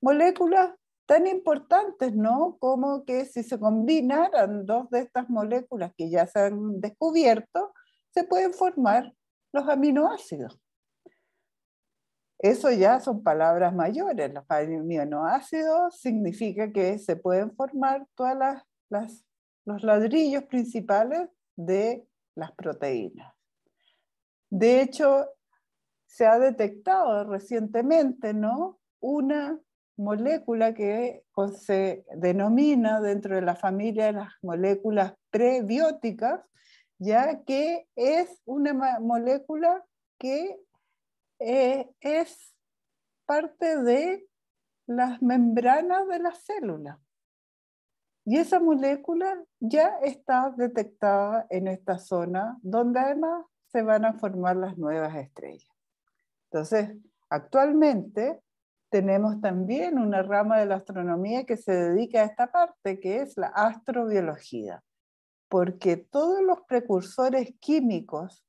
Moléculas tan importantes, ¿no? Como que si se combinaran dos de estas moléculas que ya se han descubierto, se pueden formar los aminoácidos. Eso ya son palabras mayores. Los aminoácidos significa que se pueden formar todas las, los ladrillos principales de las proteínas. De hecho, se ha detectado recientemente, ¿no? Una molécula que se denomina dentro de la familia de las moléculas prebióticas, ya que es una molécula que eh, es parte de las membranas de la célula. Y esa molécula ya está detectada en esta zona donde además se van a formar las nuevas estrellas. Entonces, actualmente tenemos también una rama de la astronomía que se dedica a esta parte, que es la astrobiología, porque todos los precursores químicos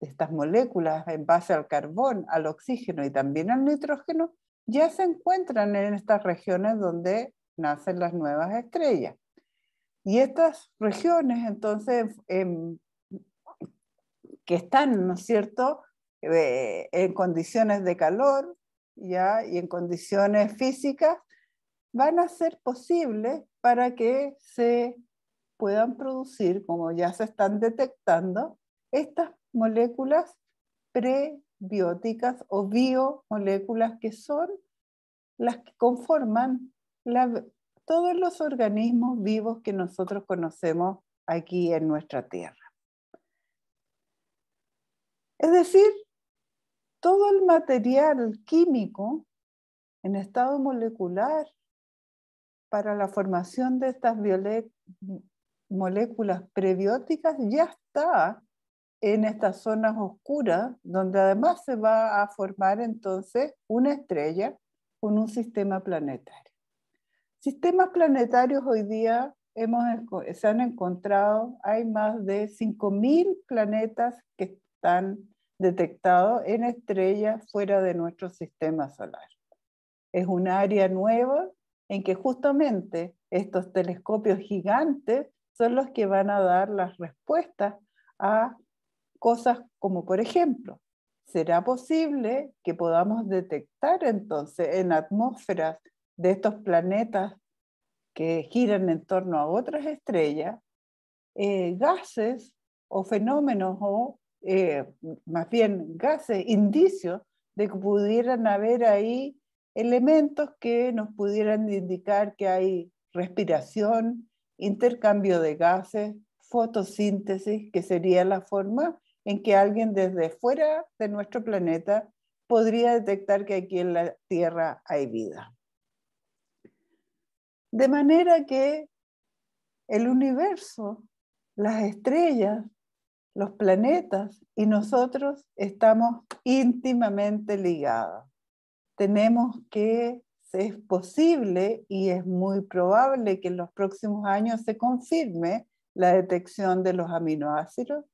estas moléculas en base al carbón, al oxígeno y también al nitrógeno, ya se encuentran en estas regiones donde nacen las nuevas estrellas. Y estas regiones, entonces, em, em, que están, ¿no es cierto?, eh, en condiciones de calor ¿ya? y en condiciones físicas, van a ser posibles para que se puedan producir, como ya se están detectando, estas moléculas prebióticas o biomoléculas que son las que conforman todos los organismos vivos que nosotros conocemos aquí en nuestra Tierra. Es decir, todo el material químico en estado molecular para la formación de estas moléculas prebióticas ya está en estas zonas oscuras, donde además se va a formar entonces una estrella con un sistema planetario. Sistemas planetarios hoy día hemos, se han encontrado, hay más de 5.000 planetas que están detectados en estrellas fuera de nuestro sistema solar. Es un área nueva en que justamente estos telescopios gigantes son los que van a dar las respuestas a cosas como, por ejemplo, ¿será posible que podamos detectar entonces en atmósferas de estos planetas que giran en torno a otras estrellas eh, gases o fenómenos o eh, más bien gases, indicios de que pudieran haber ahí elementos que nos pudieran indicar que hay respiración, intercambio de gases, fotosíntesis, que sería la forma en que alguien desde fuera de nuestro planeta podría detectar que aquí en la Tierra hay vida. De manera que el universo, las estrellas, los planetas y nosotros estamos íntimamente ligados. Tenemos que, es posible y es muy probable que en los próximos años se confirme la detección de los aminoácidos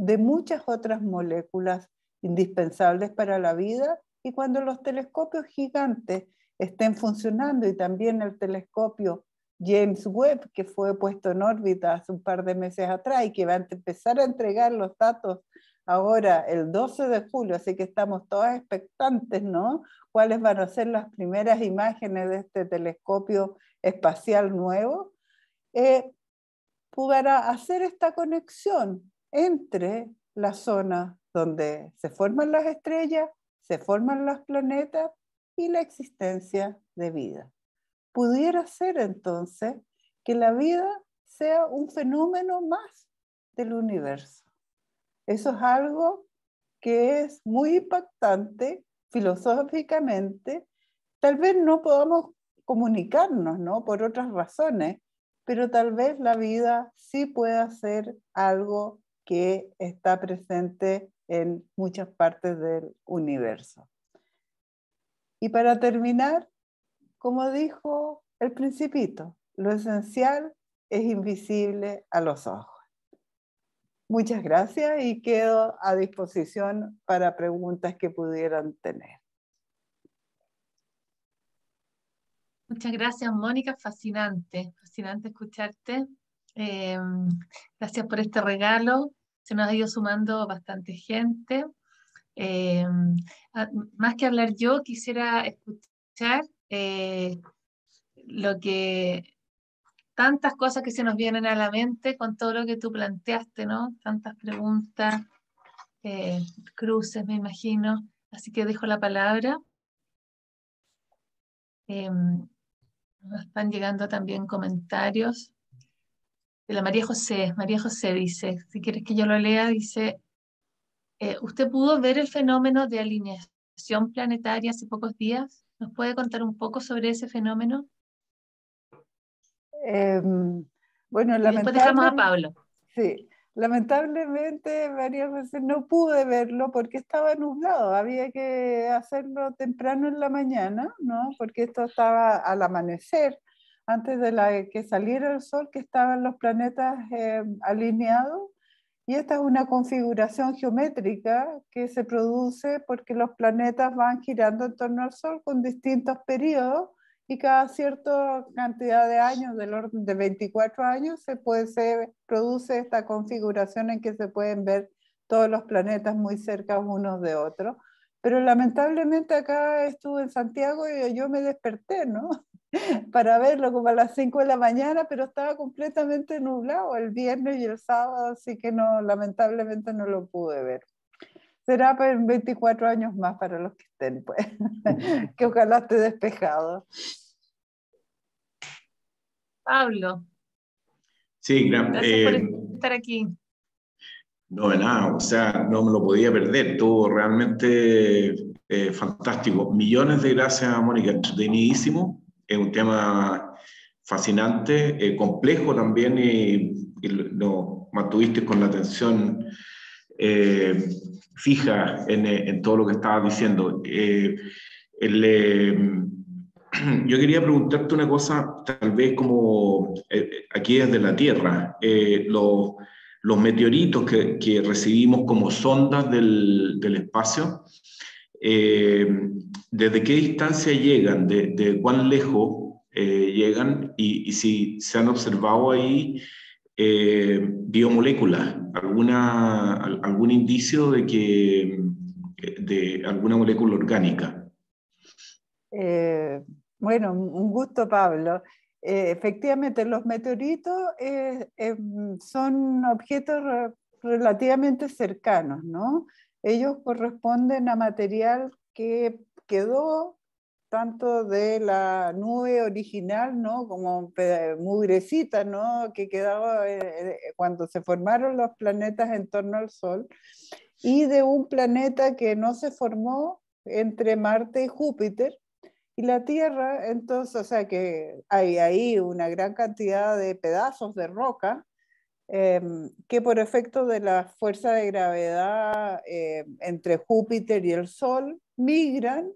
de muchas otras moléculas indispensables para la vida y cuando los telescopios gigantes estén funcionando y también el telescopio James Webb, que fue puesto en órbita hace un par de meses atrás y que va a empezar a entregar los datos ahora el 12 de julio, así que estamos todas expectantes, ¿no? ¿Cuáles van a ser las primeras imágenes de este telescopio espacial nuevo? Eh, a hacer esta conexión entre la zona donde se forman las estrellas, se forman los planetas y la existencia de vida. Pudiera ser entonces que la vida sea un fenómeno más del universo. Eso es algo que es muy impactante filosóficamente. Tal vez no podamos comunicarnos, Por otras razones, pero tal vez la vida sí pueda ser algo que está presente en muchas partes del universo. Y para terminar, como dijo el principito, lo esencial es invisible a los ojos. Muchas gracias y quedo a disposición para preguntas que pudieran tener. Muchas gracias, Mónica. Fascinante, fascinante escucharte. Em, gracias por este regalo se nos ha ido sumando bastante gente. Eh, más que hablar yo, quisiera escuchar eh, lo que tantas cosas que se nos vienen a la mente con todo lo que tú planteaste, ¿no? Tantas preguntas, eh, cruces, me imagino. Así que dejo la palabra. nos están llegando también comentarios de la María José. María José dice, si quieres que yo lo lea, dice, eh, ¿usted pudo ver el fenómeno de alineación planetaria hace pocos días? ¿Nos puede contar un poco sobre ese fenómeno? Em, bueno, lamentablemente... Después dejamos a Pablo. Sí, lamentablemente María José, no pude verlo porque estaba nublado, había que hacerlo temprano en la mañana, ¿no? Porque esto estaba al amanecer antes de eh, que saliera el Sol, que estaban los planetas eh, alineados. Y esta es una configuración geométrica que se produce porque los planetas van girando en torno al Sol con distintos periodos y cada cierta cantidad de años, del orden de 24 años, puede, se produce esta configuración en que se pueden ver todos los planetas muy cerca unos de otros. Pero lamentablemente acá estuve en Santiago y yo me desperté, ¿no? Para verlo como a las 5 de la mañana, pero estaba completamente nublado el viernes y el sábado, así que no, lamentablemente no lo pude ver. Será 24 años más para los que estén, pues, que ojalá esté despejado. Pablo. Sí, gracias por eh, estar aquí. No, de nada, o sea, no me lo podía perder, estuvo realmente eh, fantástico. Millones de gracias a Mónica, entretenidísimo, es un tema fascinante, eh, complejo también y, lo mantuviste con la atención eh, fija en, en, todo lo que estabas diciendo. el, yo quería preguntarte una cosa, tal vez como aquí desde la Tierra, los los meteoritos que, recibimos como sondas del, espacio, eh, desde qué distancia llegan, de, cuán lejos eh, llegan y, si se han observado ahí eh, biomoléculas, alguna, algún indicio de que de alguna molécula orgánica. bueno, un gusto, Pablo. Eh, efectivamente, los meteoritos eh, eh, mm, son objetos relativamente cercanos, ¿no? Ellos corresponden a material que quedó tanto de la nube original, ¿no? Como mugrecita, ¿no? Que quedaba cuando se formaron los planetas en torno al Sol, y de un planeta que no se formó entre Marte y Júpiter, y la Tierra, entonces, o sea que hay ahí una gran cantidad de pedazos de roca em, que por efecto de la fuerza de gravedad eh, entre Júpiter y el Sol migran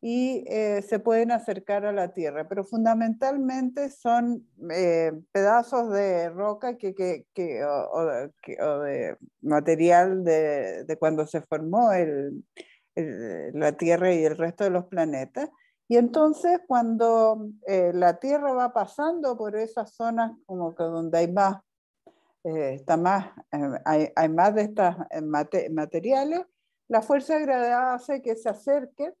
y eh, se pueden acercar a la Tierra, pero fundamentalmente son eh, pedazos de roca que, o, de material de, cuando se formó la Tierra y el resto de los planetas, y entonces cuando eh, la Tierra va pasando por esas zonas como que donde hay más, eh, está eh, hay, más de estos materiales, la fuerza de hace que se acerque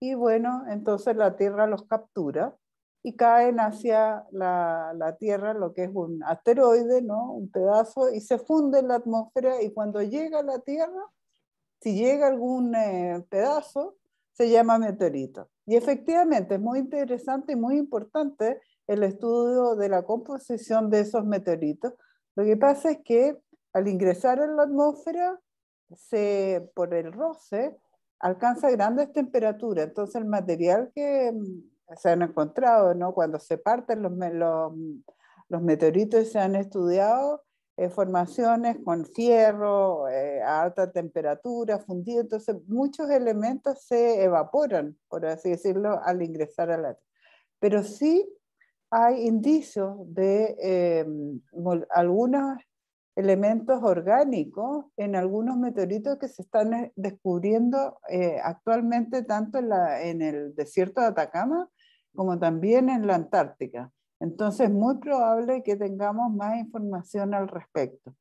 y bueno, entonces la Tierra los captura y caen hacia la, la Tierra, lo que es un asteroide, ¿no? un pedazo, y se funde en la atmósfera y cuando llega a la Tierra, si llega algún pedazo, se llama meteorito. Y efectivamente es muy interesante y muy importante el estudio de la composición de esos meteoritos. Lo que pasa es que al ingresar en la atmósfera, se, por el roce, alcanza grandes temperaturas. Entonces el material que mm, se han encontrado, ¿no? cuando se parten los, mm, meteoritos se han estudiado, eh, formaciones con fierro eh, a alta temperatura, fundido, entonces muchos elementos se evaporan, por así decirlo, al ingresar al aire. Pero sí hay indicios de em, algunos elementos orgánicos en algunos meteoritos que se están eh, descubriendo actualmente tanto en, en el desierto de Atacama como también en la Antártica. Entonces, muy probable que tengamos más información al respecto.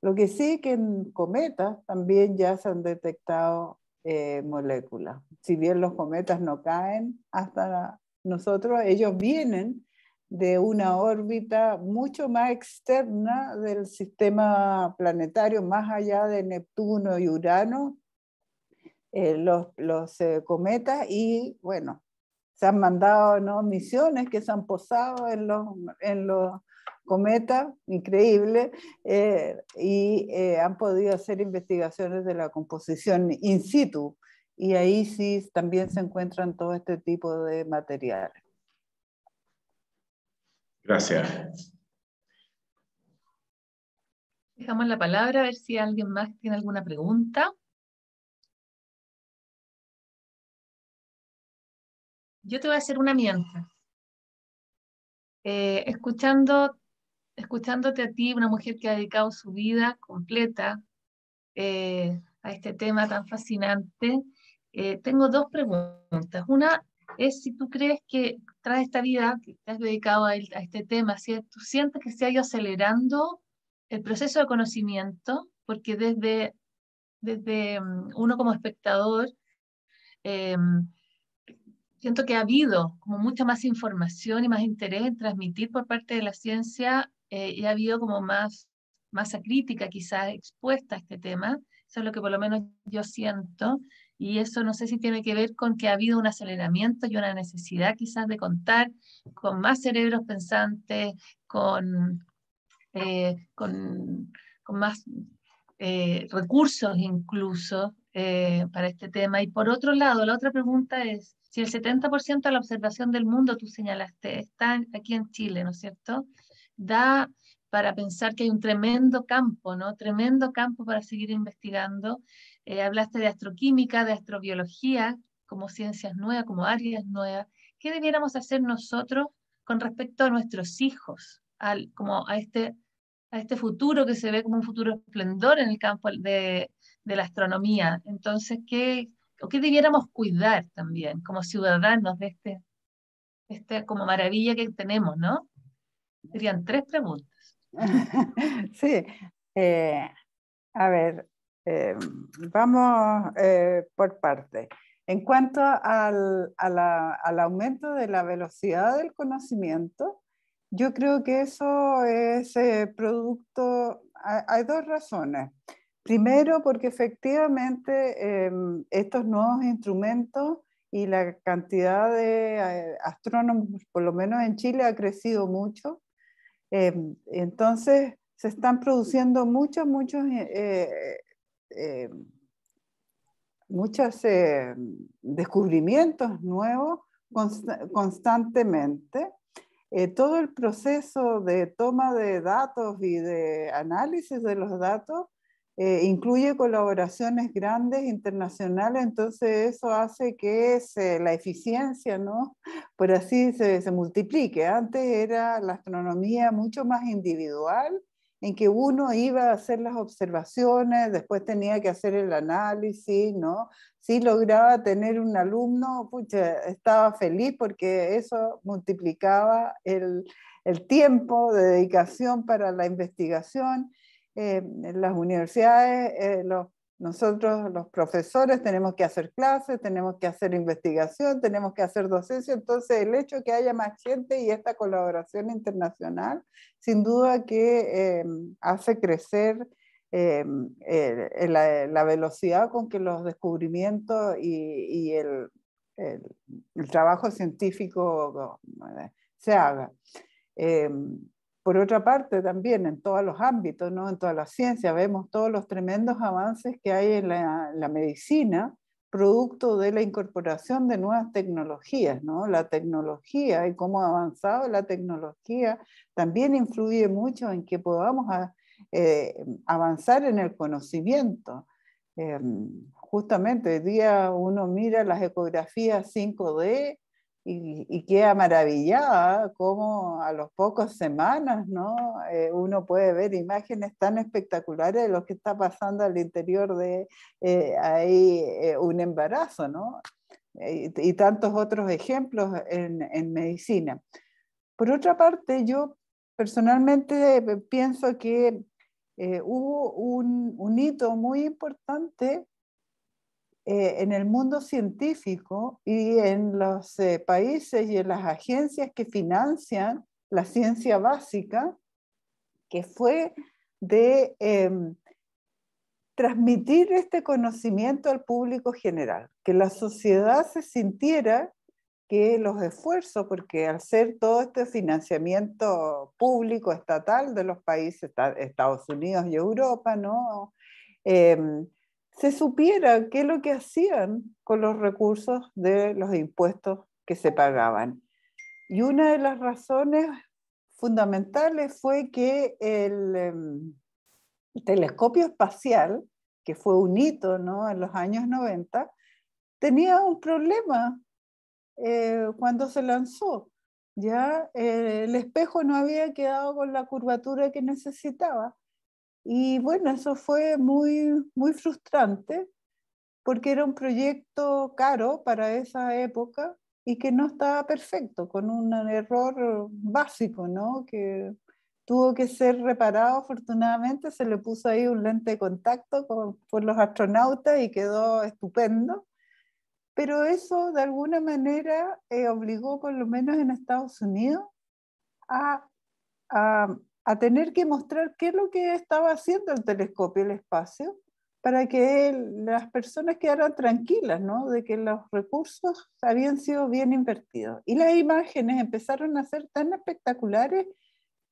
Lo que sí que en cometas también ya se han detectado eh, moléculas. Si bien los cometas no caen hasta nosotros, ellos vienen de una órbita mucho más externa del sistema planetario, más allá de Neptuno y Urano, eh, los, eh, cometas y, bueno, se han mandado ¿no? misiones que se han posado en los, cometas, increíble, eh, y eh, han podido hacer investigaciones de la composición in situ, y ahí sí también se encuentran todo este tipo de materiales. Gracias. Dejamos la palabra a ver si alguien más tiene alguna pregunta. Yo te voy a hacer una mientras. Eh, escuchando, escuchándote a ti, una mujer que ha dedicado su vida completa eh, a este tema tan fascinante, eh, tengo dos preguntas. Una es si tú crees que tras esta vida que te has dedicado a, este tema, si tú sientes que se ha ido acelerando el proceso de conocimiento, porque desde, desde mm, uno como espectador, em, siento que ha habido como mucha más información y más interés en transmitir por parte de la ciencia eh, y ha habido como más masa crítica quizás expuesta a este tema. Eso es lo que por lo menos yo siento. Y eso no sé si tiene que ver con que ha habido un aceleramiento y una necesidad quizás de contar con más cerebros pensantes, con, eh, con, más eh, recursos incluso para este tema. Y por otro lado, la otra pregunta es, si el 70% de la observación del mundo, tú señalaste, está aquí en Chile, ¿no es cierto? Da para pensar que hay un tremendo campo, ¿no? Tremendo campo para seguir investigando. Eh, hablaste de astroquímica, de astrobiología, como ciencias nuevas, como áreas nuevas. ¿Qué debiéramos hacer nosotros con respecto a nuestros hijos, al, como a este, a este futuro que se ve como un futuro esplendor en el campo de, de la astronomía? Entonces, ¿qué, o qué debiéramos cuidar también como ciudadanos de este, esta como maravilla que tenemos, ¿no? Serían tres preguntas. sí. Eh, a ver, eh, vamos eh, por parte. En cuanto al, al, aumento de la velocidad del conocimiento, yo creo que eso es producto, hay dos razones. Primero, porque efectivamente em, estos nuevos instrumentos y la cantidad de eh, astrónomos, por lo menos en Chile, ha crecido mucho. Em, entonces, se están produciendo muchos, muchos, eh, eh, em, muchos descubrimientos nuevos constantemente. todo el proceso de toma de datos y de análisis de los datos eh, incluye colaboraciones grandes internacionales, entonces eso hace que la eficiencia, ¿no? Por así se, se multiplique. Antes era la astronomía mucho más individual, en que uno iba a hacer las observaciones, después tenía que hacer el análisis, ¿no? Si lograba tener un alumno, estaba feliz porque eso multiplicaba el, el tiempo de dedicación para la investigación eh, las universidades, eh, nosotros los profesores tenemos que hacer clases, tenemos que hacer investigación, tenemos que hacer docencia, entonces el hecho que haya más gente y esta colaboración internacional, sin duda que eh, hace crecer eh, la, velocidad con que los descubrimientos y, el, el, trabajo científico se haga. Por otra parte, también en todos los ámbitos, en toda la ciencia, vemos todos los tremendos avances que hay en la, medicina, producto de la incorporación de nuevas tecnologías, ¿no? La tecnología y cómo ha avanzado la tecnología también influye mucho en que podamos ah, eh, avanzar en el conocimiento. Em, justamente hoy día uno mira las ecografías 5D y, queda maravillada cómo a los pocos semanas eh, uno puede ver imágenes tan espectaculares de lo que está pasando al interior de eh, ahí, eh, un embarazo, ¿no? y, tantos otros ejemplos en, medicina. Por otra parte, yo personalmente pienso que hubo un, un hito muy importante eh, en el mundo científico y en los eh, países y en las agencias que financian la ciencia básica, que fue de em, transmitir este conocimiento al público general, que la sociedad se sintiera que los esfuerzos, porque al ser todo este financiamiento público estatal de los países, Estados Unidos y Europa, ¿no? Em, se supiera qué es lo que hacían con los recursos de los impuestos que se pagaban. Y una de las razones fundamentales fue que el, em, telescopio espacial, que fue un hito en los años 90, tenía un problema eh, cuando se lanzó. Ya eh, el espejo no había quedado con la curvatura que necesitaba y bueno, eso fue muy, muy frustrante porque era un proyecto caro para esa época y que no estaba perfecto, con un error básico, ¿no? Que tuvo que ser reparado, afortunadamente se le puso ahí un lente de contacto con, por los astronautas y quedó estupendo. Pero eso de alguna manera eh, obligó, por lo menos en Estados Unidos, a a tener que mostrar qué es lo que estaba haciendo el telescopio, el espacio, para que las personas quedaran tranquilas, ¿no? De que los recursos habían sido bien invertidos. Y las imágenes empezaron a ser tan espectaculares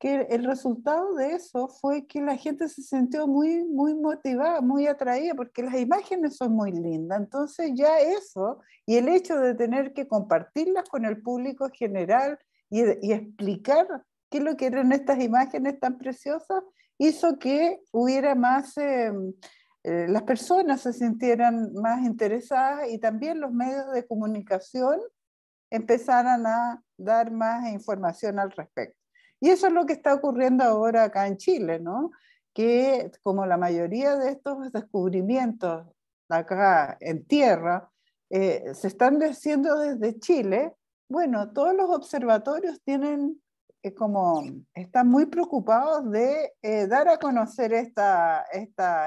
que el resultado de eso fue que la gente se sintió muy, muy motivada, muy atraída, porque las imágenes son muy lindas. Entonces ya eso, y el hecho de tener que compartirlas con el público general y explicar que lo que eran estas imágenes tan preciosas hizo que hubiera más, eh, eh, las personas se sintieran más interesadas y también los medios de comunicación empezaran a dar más información al respecto. Y eso es lo que está ocurriendo ahora acá en Chile, ¿no? Que como la mayoría de estos descubrimientos acá en tierra eh, se están haciendo desde Chile, bueno, todos los observatorios tienen como están muy preocupados de eh, dar a conocer esta,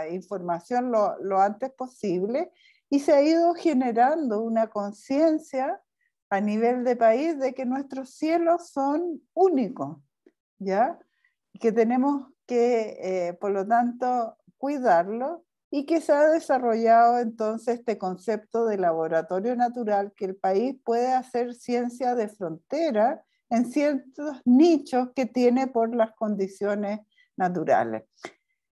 información lo, antes posible y se ha ido generando una conciencia a nivel de país de que nuestros cielos son únicos, ¿ya? Que tenemos que, eh, por lo tanto, cuidarlo y que se ha desarrollado entonces este concepto de laboratorio natural, que el país puede hacer ciencia de frontera en ciertos nichos que tiene por las condiciones naturales.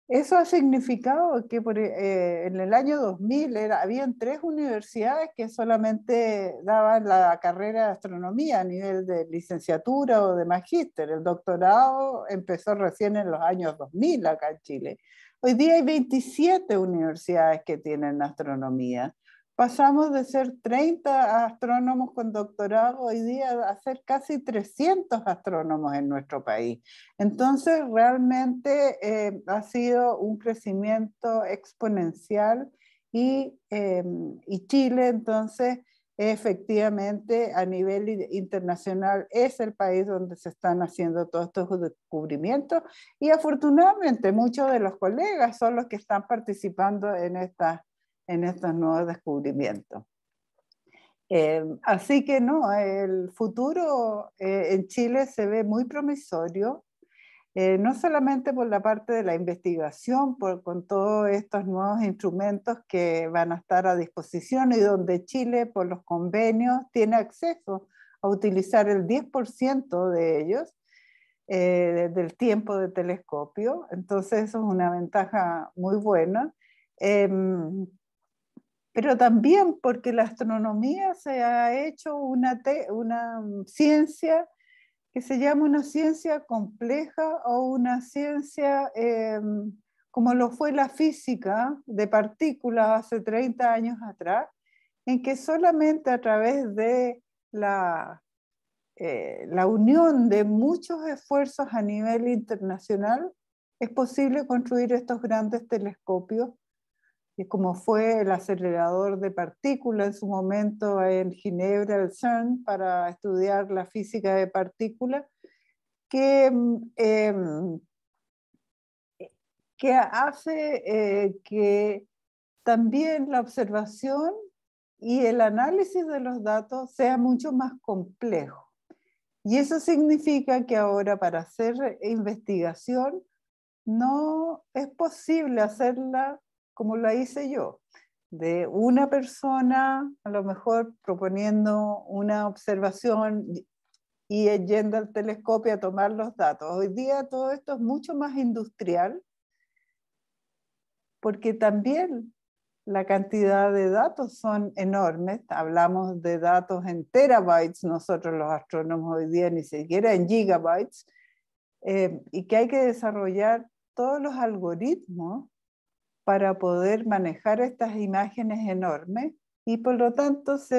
Eso ha significado que eh, en el año 2000 había habían tres universidades que solamente daban la carrera de astronomía a nivel de licenciatura o de magíster. El doctorado empezó recién en los años 2000 acá en Chile. Hoy día hay 27 universidades que tienen astronomía pasamos de ser 30 astrónomos con doctorado hoy día a ser casi 300 astrónomos en nuestro país. Entonces, realmente eh, ha sido un crecimiento exponencial y, em, y Chile, entonces, efectivamente a nivel internacional es el país donde se están haciendo todos estos descubrimientos y afortunadamente muchos de los colegas son los que están participando en estas en estos nuevos descubrimientos. Eh, así que no, el futuro eh, en Chile se ve muy promisorio, eh, no solamente por la parte de la investigación, por, con todos estos nuevos instrumentos que van a estar a disposición y donde Chile por los convenios tiene acceso a utilizar el 10% de ellos, eh, del tiempo de telescopio. Entonces, eso es una ventaja muy buena. Em, pero también porque la astronomía se ha hecho una, una mm, ciencia que se llama una ciencia compleja o una ciencia eh, como lo fue la física de partículas hace 30 años atrás, en que solamente a través de la, eh, la unión de muchos esfuerzos a nivel internacional es posible construir estos grandes telescopios como fue el acelerador de partículas en su momento en Ginebra, el CERN, para estudiar la física de partículas, que, mm, em, que hace eh, que también la observación y el análisis de los datos sea mucho más complejo. Y eso significa que ahora para hacer investigación no es posible hacerla como la hice yo, de una persona a lo mejor proponiendo una observación y yendo al telescopio a tomar los datos. Hoy día todo esto es mucho más industrial porque también la cantidad de datos son enormes. Hablamos de datos en terabytes, nosotros los astrónomos hoy día ni siquiera en gigabytes, eh, y que hay que desarrollar todos los algoritmos para poder manejar estas imágenes enormes y por lo tanto es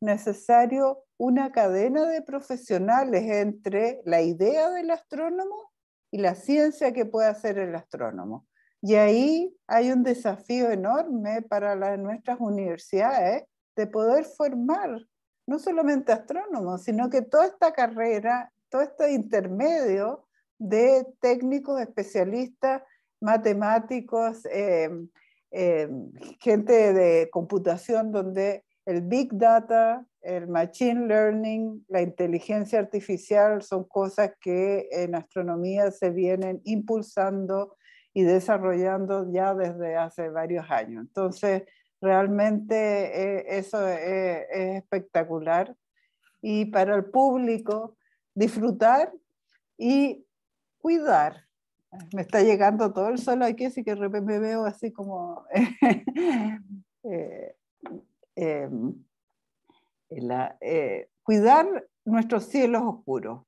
necesario una cadena de profesionales entre la idea del astrónomo y la ciencia que puede hacer el astrónomo. Y ahí hay un desafío enorme para las, nuestras universidades de poder formar no solamente astrónomos, sino que toda esta carrera, todo este intermedio de técnicos especialistas matemáticos, em, em, gente de computación donde el big data, el machine learning, la inteligencia artificial son cosas que en astronomía se vienen impulsando y desarrollando ya desde hace varios años. Entonces, realmente eh, eso eh, es espectacular. Y para el público, disfrutar y cuidar me está llegando todo el sol aquí, así que de repente me veo así como eh, em, eh, cuidar nuestros cielos oscuros,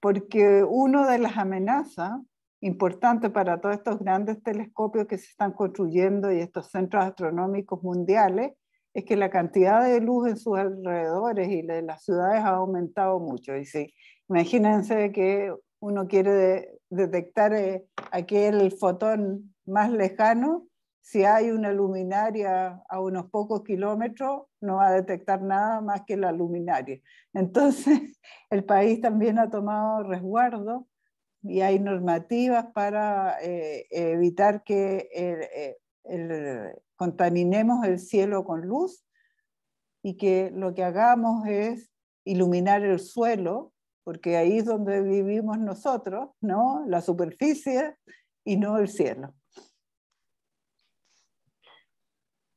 porque una de las amenazas importantes para todos estos grandes telescopios que se están construyendo y estos centros astronómicos mundiales es que la cantidad de luz en sus alrededores y de las ciudades ha aumentado mucho. Y si, imagínense que uno quiere detectar eh, aquel fotón más lejano, si hay una luminaria a unos pocos kilómetros, no va a detectar nada más que la luminaria. Entonces, el país también ha tomado resguardo y hay normativas para eh, evitar que eh, contaminemos el cielo con luz y que lo que hagamos es iluminar el suelo porque ahí es donde vivimos nosotros, ¿no? La superficie y no el cielo.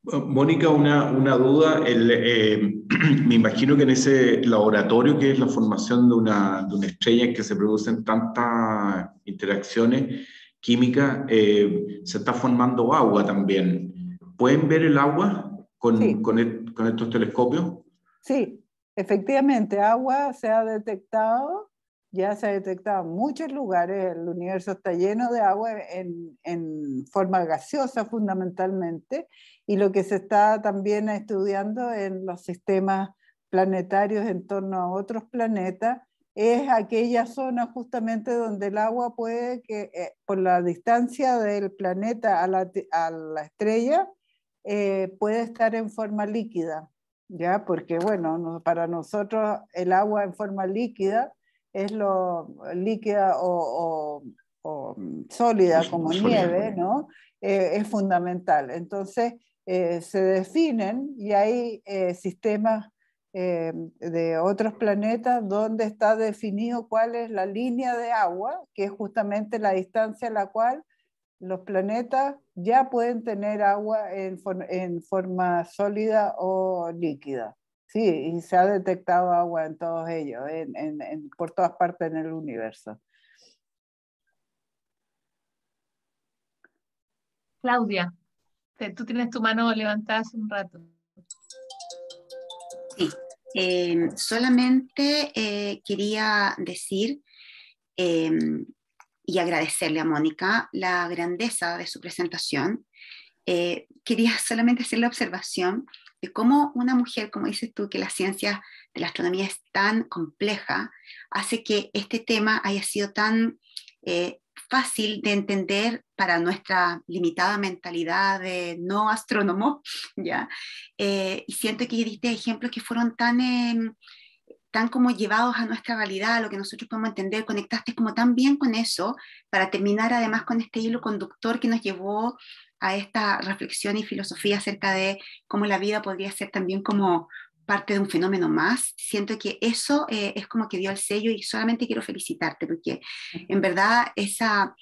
Mónica, una, una duda. Eh, me imagino que en ese laboratorio que es la formación de una, de una estrella en que se producen tantas interacciones químicas, eh, se está formando agua también. ¿Pueden ver el agua con, e, con estos telescopios? Sí, Efectivamente, agua se ha detectado, ya se ha detectado en muchos lugares, el universo está lleno de agua en, forma gaseosa fundamentalmente, y lo que se está también estudiando en los sistemas planetarios en torno a otros planetas es aquella zona justamente donde el agua puede que, eh, por la distancia del planeta a la, estrella, eh, puede estar en forma líquida. ¿ya? Porque, bueno, para nosotros el agua en forma líquida es lo líquida o, mm, sólida como nieve, ¿no? Eh, es fundamental. Entonces, eh, se definen y hay eh, sistemas de otros planetas donde está definido cuál es la línea de agua, que es justamente la distancia a la cual los planetas ya pueden tener agua en, forma sólida o líquida. Sí, y se ha detectado agua en todos ellos, en, por todas partes en el universo. Claudia, tú tienes tu mano levantada hace un rato. Sí, eh, solamente eh, quería decir eh, y agradecerle a Mónica la grandeza de su presentación. Eh, quería solamente hacer la observación de cómo una mujer, como dices tú, que la ciencia de la astronomía es tan compleja, hace que este tema haya sido tan eh, fácil de entender para nuestra limitada mentalidad de no astrónomo, ¿ya? Eh, y siento que diste ejemplos que fueron tan em, tan como llevados a nuestra realidad, a lo que nosotros podemos entender, conectaste como tan bien con eso, para terminar además con este hilo conductor que nos llevó a esta reflexión y filosofía acerca de cómo la vida podría ser también como parte de un fenómeno más. Siento que eso eh, es como que dio el sello y solamente quiero felicitarte porque en verdad esa,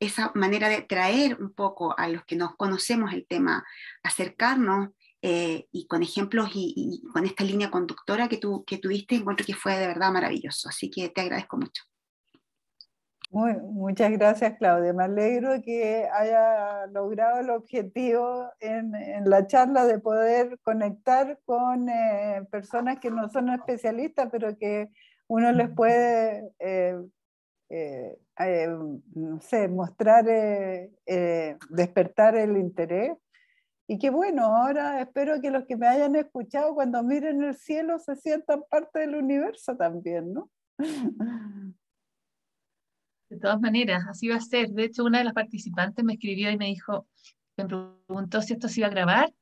esa manera de traer un poco a los que nos conocemos el tema, acercarnos eh, y con ejemplos y, con esta línea conductora que, que tuviste, encuentro que fue de verdad maravilloso. Así que te agradezco mucho. muchas gracias, Claudia. Me alegro que haya logrado el objetivo en, la charla de poder conectar con eh, personas que no son especialistas, pero que uno les puede, eh, no sé, mostrar, despertar el interés y que bueno, ahora espero que los que me hayan escuchado cuando miren el cielo se sientan parte del universo también, ¿no? De todas maneras, así va a ser. De hecho, una de las participantes me escribió y me dijo, me preguntó si esto se iba a grabar.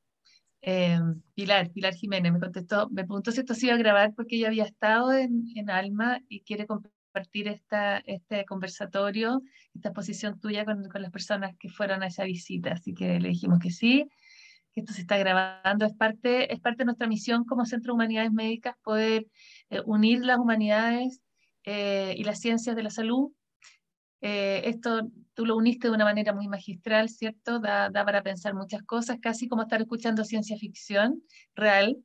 Eh, Pilar, Pilar Jiménez me contestó, me preguntó si esto se iba a grabar porque ella había estado en, en Alma y quiere compartir esta, este conversatorio, esta exposición tuya con, con las personas que fueron a esa visita. Así que le dijimos que sí esto se está grabando. Es parte, es parte de nuestra misión como Centro de Humanidades Médicas poder eh, unir las humanidades eh, y las ciencias de la salud. Eh, esto tú lo uniste de una manera muy magistral, ¿cierto? Da, da, para pensar muchas cosas, casi como estar escuchando ciencia ficción real.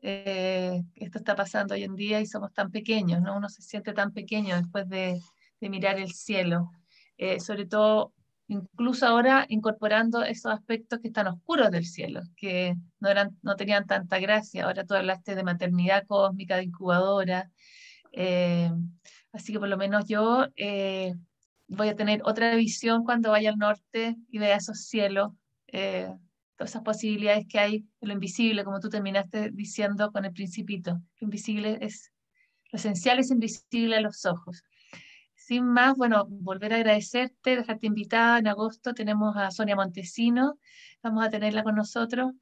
esto está pasando hoy en día y somos tan pequeños, ¿no? Uno se siente tan pequeño después de, de mirar el cielo. sobre todo incluso ahora incorporando esos aspectos que están oscuros del cielo, que no, eran, no tenían tanta gracia. Ahora tú hablaste de maternidad cósmica, de incubadora. Eh, así que por lo menos yo eh, voy a tener otra visión cuando vaya al norte y vea esos cielos, eh, todas esas posibilidades que hay lo invisible, como tú terminaste diciendo con el principito. invisible es, lo esencial es invisible a los ojos sin más, bueno, volver a agradecerte, dejarte invitada. En agosto tenemos a Sonia Montesino, vamos a tenerla con nosotros.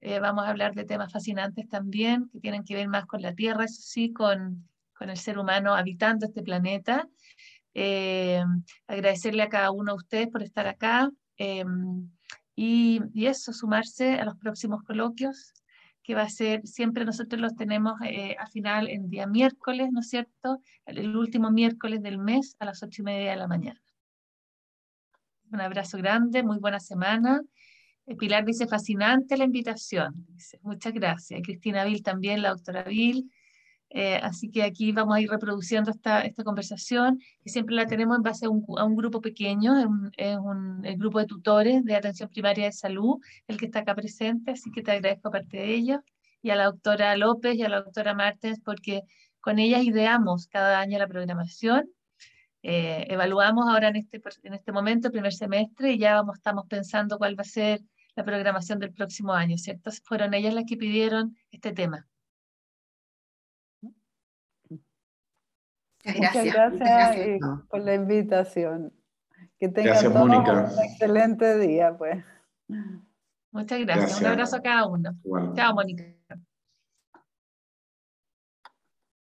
Eh, vamos a hablar de temas fascinantes también, que tienen que ver más con la Tierra, eso sí, con, el ser humano habitando este planeta. Eh, agradecerle a cada uno de ustedes por estar acá eh, y, y eso, sumarse a los próximos coloquios que va a ser, siempre nosotros los tenemos eh, al final en día miércoles, ¿no es cierto? El, último miércoles del mes a las ocho y media de la mañana. Un abrazo grande, muy buena semana. Eh, Pilar dice, fascinante la invitación. Muchas gracias. Cristina Vil también, la doctora Vil. Eh, así que aquí vamos a ir reproduciendo esta, conversación, que siempre la tenemos en base a un, grupo pequeño, es, un, el grupo de tutores de atención primaria de salud, el que está acá presente, así que te agradezco parte de ellos, y a la doctora López y a la doctora Martens, porque con ellas ideamos cada año la programación, eh, evaluamos ahora en este, en este momento el primer semestre y ya vamos, estamos pensando cuál va a ser la programación del próximo año, ¿cierto? Fueron ellas las que pidieron este tema. Muchas gracias, eh, por la invitación. Que tengan un excelente día, pues. Muchas gracias. Un abrazo a cada uno. Chao, Mónica.